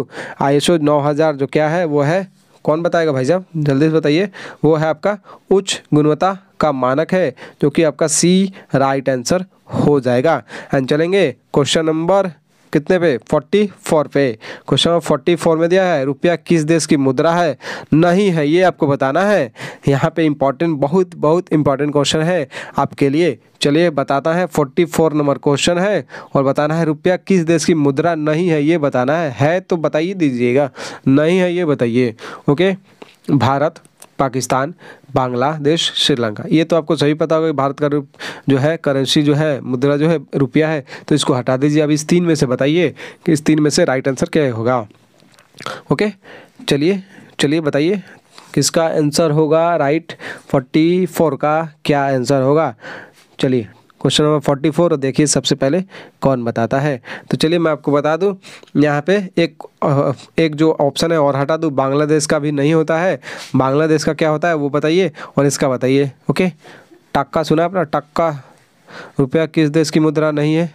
आईएसओ 9000 जो क्या है वो है कौन बताएगा भाई साहब जल्दी से बताइए वो है आपका उच्च गुणवत्ता का मानक है जो कि आपका सी राइट आंसर हो जाएगा एंड चलेंगे क्वेश्चन नंबर कितने पे फोर्टी फोर पे क्वेश्चन नंबर फोर्टी फोर में दिया है रुपया किस देश की मुद्रा है नहीं है ये आपको बताना है यहाँ पे इंपॉर्टेंट बहुत बहुत इंपॉर्टेंट क्वेश्चन है आपके लिए चलिए बताता है फोर्टी फोर नंबर क्वेश्चन है और बताना है रुपया किस देश की मुद्रा नहीं है ये बताना है है तो बताइए दीजिएगा नहीं है ये बताइए ओके भारत पाकिस्तान बांग्लादेश श्रीलंका ये तो आपको सही पता होगा कि भारत का जो है करेंसी जो है मुद्रा जो है रुपया है तो इसको हटा दीजिए अब इस तीन में से बताइए कि इस तीन में से राइट आंसर क्या होगा ओके चलिए चलिए बताइए किसका आंसर होगा राइट फोर्टी फोर का क्या आंसर होगा चलिए क्वेश्चन नंबर फोर्टी फोर और देखिए सबसे पहले कौन बताता है तो चलिए मैं आपको बता दूं यहाँ पे एक एक जो ऑप्शन है और हटा दूं बांग्लादेश का भी नहीं होता है बांग्लादेश का क्या होता है वो बताइए और इसका बताइए ओके टक्का सुना अपना टक्का रुपया किस देश की मुद्रा नहीं है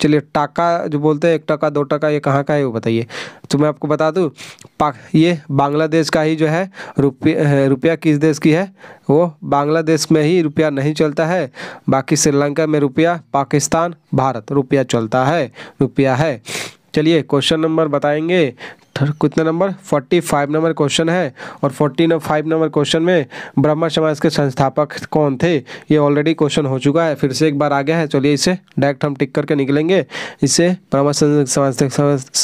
चलिए टाका जो बोलते हैं एक टका दो टका ये कहाँ का है वो बताइए तो मैं आपको बता दूँ ये बांग्लादेश का ही जो है रुपया रुपया किस देश की है वो बांग्लादेश में ही रुपया नहीं चलता है बाकी श्रीलंका में रुपया पाकिस्तान भारत रुपया चलता है रुपया है चलिए क्वेश्चन नंबर बताएंगे कितना number forty five number question है और फोर्टी फाइव नंबर क्वेश्चन में ब्रह्मा समाज के संस्थापक कौन थे ये ऑलरेडी क्वेश्चन हो चुका है फिर से एक बार आ गया है चलिए इसे डायरेक्ट हम टिक करके निकलेंगे इससे ब्रह्मा समाज के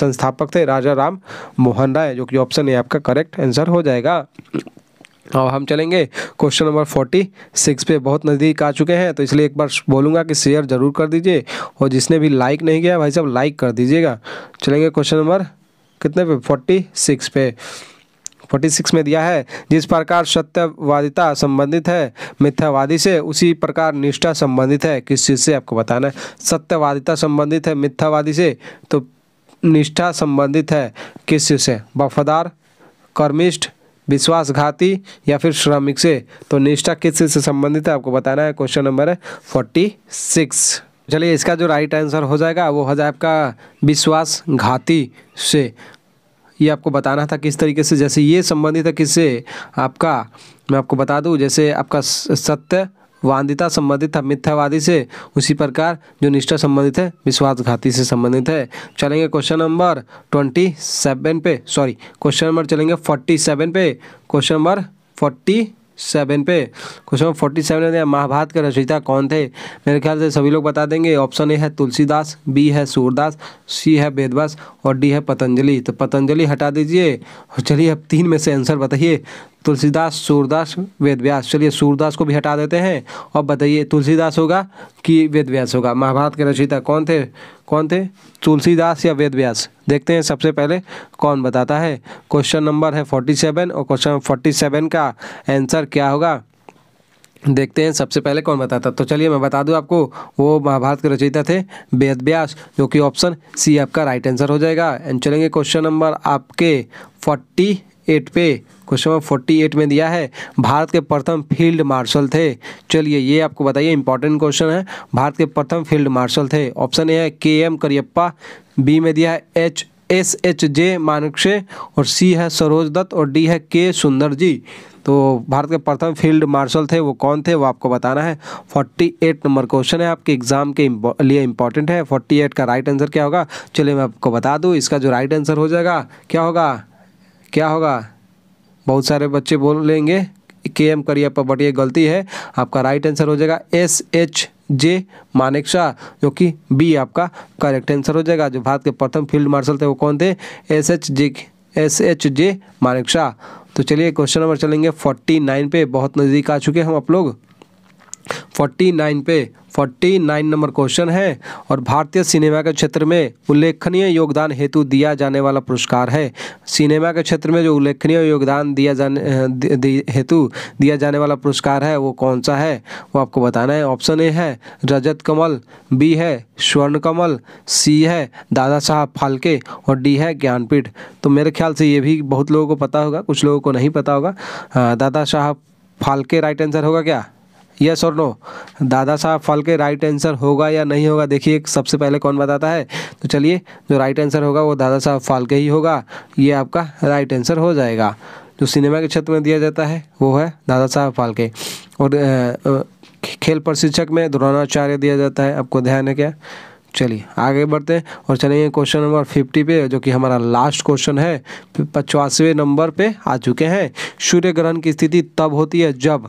संस्थापक थे राजा राम मोहन राय जो कि ऑप्शन है आपका करेक्ट आंसर हो जाएगा और हम चलेंगे क्वेश्चन नंबर फोर्टी सिक्स पे बहुत नज़दीक आ चुके हैं तो इसलिए एक बार बोलूँगा कि शेयर ज़रूर कर दीजिए और जिसने भी लाइक नहीं किया भाई साहब लाइक कर दीजिएगा चलेंगे क्वेश्चन नंबर कितने पे फोर्टी सिक्स पे फोर्टी सिक्स में दिया है जिस प्रकार सत्यवादिता संबंधित है मिथ्यावादी से उसी प्रकार निष्ठा संबंधित है किस चीज़ से आपको बताना है सत्यवादिता संबंधित है मिथ्यावादी से तो निष्ठा संबंधित है किस चीज़ से वफादार कर्मिष्ठ विश्वासघाती या फिर श्रमिक से तो निष्ठा किस चीज़ से संबंधित है आपको बताना है क्वेश्चन नंबर है फोर्टी सिक्स चलिए इसका जो राइट आंसर हो जाएगा वो हो जाए आपका विश्वास घाती से ये आपको बताना था किस तरीके से जैसे ये संबंधित है किससे आपका मैं आपको बता दूँ जैसे आपका सत्य वांदिता संबंधित है मिथ्यावादी से उसी प्रकार जो निष्ठा संबंधित है विश्वासघाती से संबंधित है चलेंगे क्वेश्चन नंबर ट्वेंटी सेवन पे सॉरी क्वेश्चन नंबर चलेंगे फोर्टी सेवन पे क्वेश्चन नंबर फोर्टी सेवन पे क्वेश्चन फोर्टी सेवन में महाभारत के रचयिता कौन थे मेरे ख्याल से सभी लोग बता देंगे ऑप्शन ए है तुलसीदास बी है सूरदास सी है वेदवास और डी है पतंजलि तो पतंजलि हटा दीजिए और चलिए अब तीन में से आंसर बताइए तुलसीदास सूरदास वेदव्यास चलिए सूरदास को भी हटा देते हैं और बताइए तुलसीदास होगा कि वेदव्यास होगा महाभारत के रचयिता कौन थे कौन थे तुलसीदास या वेदव्यास देखते हैं सबसे पहले कौन बताता है क्वेश्चन नंबर है फोर्टी सेवन और क्वेश्चन फोर्टी सेवन का आंसर क्या होगा देखते हैं सबसे पहले कौन बताता तो चलिए मैं बता दूं आपको वो महाभारत के रचयिता थे वेद व्यास जो कि ऑप्शन सी आपका राइट आंसर हो जाएगा एंड चलेंगे क्वेश्चन नंबर आपके फोर्टी एट पे क्वेश्चन नंबर फोर्टी एट में दिया है भारत के प्रथम फील्ड मार्शल थे चलिए ये आपको बताइए इंपॉर्टेंट क्वेश्चन है भारत के प्रथम फील्ड मार्शल थे ऑप्शन ए है के एम करियप्पा बी में दिया है H S H J Manekshaw और सी है सरोज दत्त और डी है के सुंदर जी तो भारत के प्रथम फील्ड मार्शल थे वो कौन थे वो आपको बताना है 48 नंबर क्वेश्चन है आपके एग्जाम के लिए इम्पॉर्टेंट है 48 का राइट आंसर क्या होगा चलिए मैं आपको बता दूँ इसका जो राइट आंसर हो जाएगा क्या होगा क्या होगा बहुत सारे बच्चे बोलेंगे के एम करियप्पा बट ये गलती है आपका राइट आंसर हो जाएगा एस एच जे मानेक जो कि बी आपका करेक्ट आंसर हो जाएगा जो भारत के प्रथम फील्ड मार्शल थे वो कौन थे S H J S H J Manek तो चलिए क्वेश्चन नंबर चलेंगे फोर्टी नाइन पे बहुत नज़दीक आ चुके हम आप लोग फोर्टी नाइन पे फोर्टी नाइन नंबर क्वेश्चन है और भारतीय सिनेमा के क्षेत्र में उल्लेखनीय योगदान हेतु दिया जाने वाला पुरस्कार है सिनेमा के क्षेत्र में जो उल्लेखनीय योगदान दिया जाने दि, दि, हेतु दिया जाने वाला पुरस्कार है वो कौन सा है वो आपको बताना है ऑप्शन ए है रजत कमल बी है स्वर्ण कमल सी है दादा साहब फाल्के और डी है ज्ञानपीठ तो मेरे ख्याल से ये भी बहुत लोगों को पता होगा कुछ लोगों को नहीं पता होगा दादा साहब फाल्के राइट आंसर होगा क्या यस और नो दादा साहब के राइट आंसर होगा या नहीं होगा देखिए सबसे पहले कौन बताता है तो चलिए जो राइट आंसर होगा वो दादा साहब के ही होगा ये आपका राइट आंसर हो जाएगा जो सिनेमा के क्षेत्र में दिया जाता है वो है दादा साहब के और खेल प्रशिक्षक में द्रोणाचार्य दिया जाता है आपको ध्यान है क्या चलिए आगे बढ़ते हैं और चलेंगे क्वेश्चन नंबर फिफ्टी पे जो कि हमारा लास्ट क्वेश्चन है पचासवें नंबर पे आ चुके हैं सूर्य ग्रहण की स्थिति तब होती है जब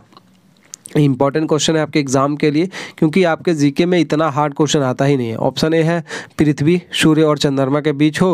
इंपॉर्टेंट क्वेश्चन है आपके एग्जाम के लिए क्योंकि आपके जीके में इतना हार्ड क्वेश्चन आता ही नहीं है ऑप्शन ए है पृथ्वी सूर्य और चंद्रमा के बीच हो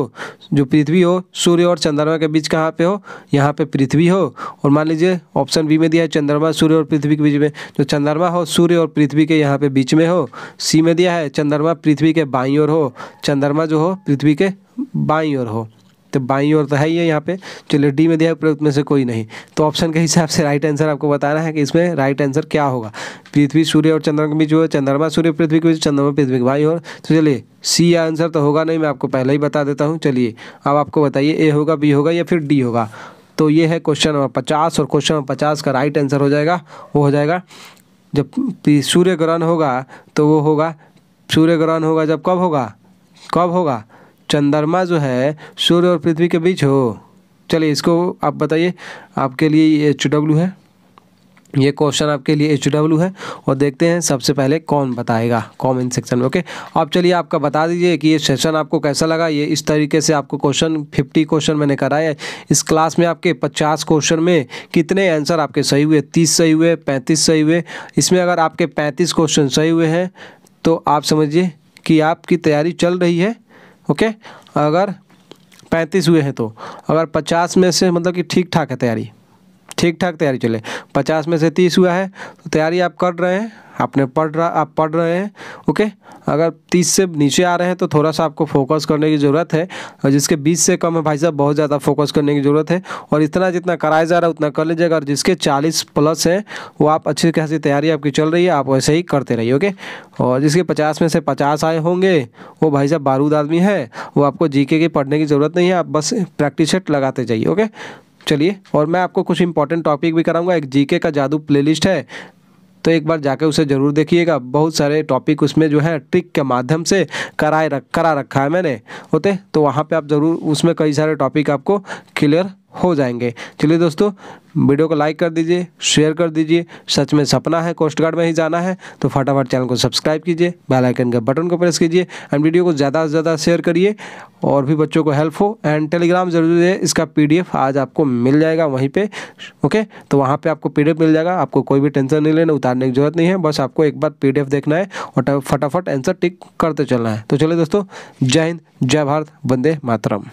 जो पृथ्वी हो सूर्य और चंद्रमा के बीच कहाँ पे हो यहाँ पे पृथ्वी हो और मान लीजिए ऑप्शन बी में दिया है चंद्रमा सूर्य और पृथ्वी के बीच में जो तो चंद्रमा हो सूर्य और पृथ्वी के यहाँ पे बीच में हो सी में दिया है चंद्रमा पृथ्वी के बाई और हो चंद्रमा जो हो पृथ्वी के बाई और हो तो बाई और तो है ही है यहाँ पे चलिए डी में दिया है उपरोक्त में से कोई नहीं तो ऑप्शन के हिसाब से राइट आंसर आपको बताना है कि इसमें राइट आंसर क्या होगा पृथ्वी सूर्य और चंद्रमा के बीच जो है चंद्रमा सूर्य पृथ्वी के बीच चंद्रमा पृथ्वी के बाई और तो चलिए सी आंसर तो होगा नहीं मैं आपको पहले ही बता देता हूँ चलिए अब आपको बताइए ए होगा बी होगा या फिर डी होगा तो ये है क्वेश्चन नंबर पचास और क्वेश्चन नंबर पचास का राइट आंसर हो जाएगा वो हो जाएगा जब सूर्य ग्रहण होगा तो वो होगा सूर्य ग्रहण होगा जब कब होगा कब होगा चंद्रमा जो है सूर्य और पृथ्वी के बीच हो चलिए इसको आप बताइए आपके लिए एच डब्ल्यू है ये क्वेश्चन आपके लिए एच डब्ल्यू है और देखते हैं सबसे पहले कौन बताएगा कमेंट सेक्शन में ओके अब चलिए आपका बता दीजिए कि ये सेशन आपको कैसा लगा ये इस तरीके से आपको क्वेश्चन फिफ्टी क्वेश्चन मैंने कराया इस क्लास में आपके पचास क्वेश्चन में कितने आंसर आपके सही हुए तीस सही हुए पैंतीस सही हुए इसमें अगर आपके पैंतीस क्वेश्चन सही हुए हैं तो आप समझिए कि आपकी तैयारी चल रही है ओके अगर पैंतीस हुए हैं तो अगर पचास में से मतलब कि ठीक ठाक है तैयारी ठीक ठाक तैयारी चले पचास में से तीस हुआ है तो तैयारी आप कर रहे हैं आपने पढ़ रहा आप पढ़ रहे हैं ओके अगर तीस से नीचे आ रहे हैं तो थोड़ा सा आपको फोकस करने की ज़रूरत है और जिसके बीस से कम है भाई साहब बहुत ज़्यादा फोकस करने की ज़रूरत है और इतना जितना कराया जा रहा है उतना कर लीजिएगा और जिसके चालीस प्लस है वो आप अच्छी खासी तैयारी आपकी चल रही है आप वैसे ही करते रहिए ओके और जिसके पचास में से पचास आए होंगे वो भाई साहब बारूद आदमी है वो आपको जी के पढ़ने की ज़रूरत नहीं है आप बस प्रैक्टिस सेट लगाते जाइए ओके चलिए और मैं आपको कुछ इंपॉर्टेंट टॉपिक भी कराऊंगा एक जीके का जादू प्लेलिस्ट है तो एक बार जाके उसे ज़रूर देखिएगा बहुत सारे टॉपिक उसमें जो है ट्रिक के माध्यम से कराए रख करा रखा है मैंने होते तो वहाँ पे आप ज़रूर उसमें कई सारे टॉपिक आपको क्लियर हो जाएंगे चलिए दोस्तों वीडियो को लाइक कर दीजिए शेयर कर दीजिए सच में सपना है कोस्ट गार्ड में ही जाना है तो फटाफट चैनल को सब्सक्राइब कीजिए बेल आइकन के बटन को प्रेस कीजिए एंड वीडियो को ज़्यादा से ज़्यादा शेयर करिए और भी बच्चों को हेल्प हो एंड टेलीग्राम जरूर है इसका पीडीएफ आज आपको मिल जाएगा वहीं पर ओके तो वहाँ पर आपको पी मिल जाएगा आपको कोई भी टेंशन नहीं लेना उतारने की जरूरत नहीं है बस आपको एक बार पी देखना है और फटाफट आंसर टिक करते चलना है तो चलिए दोस्तों जय हिंद जय भारत वंदे मातरम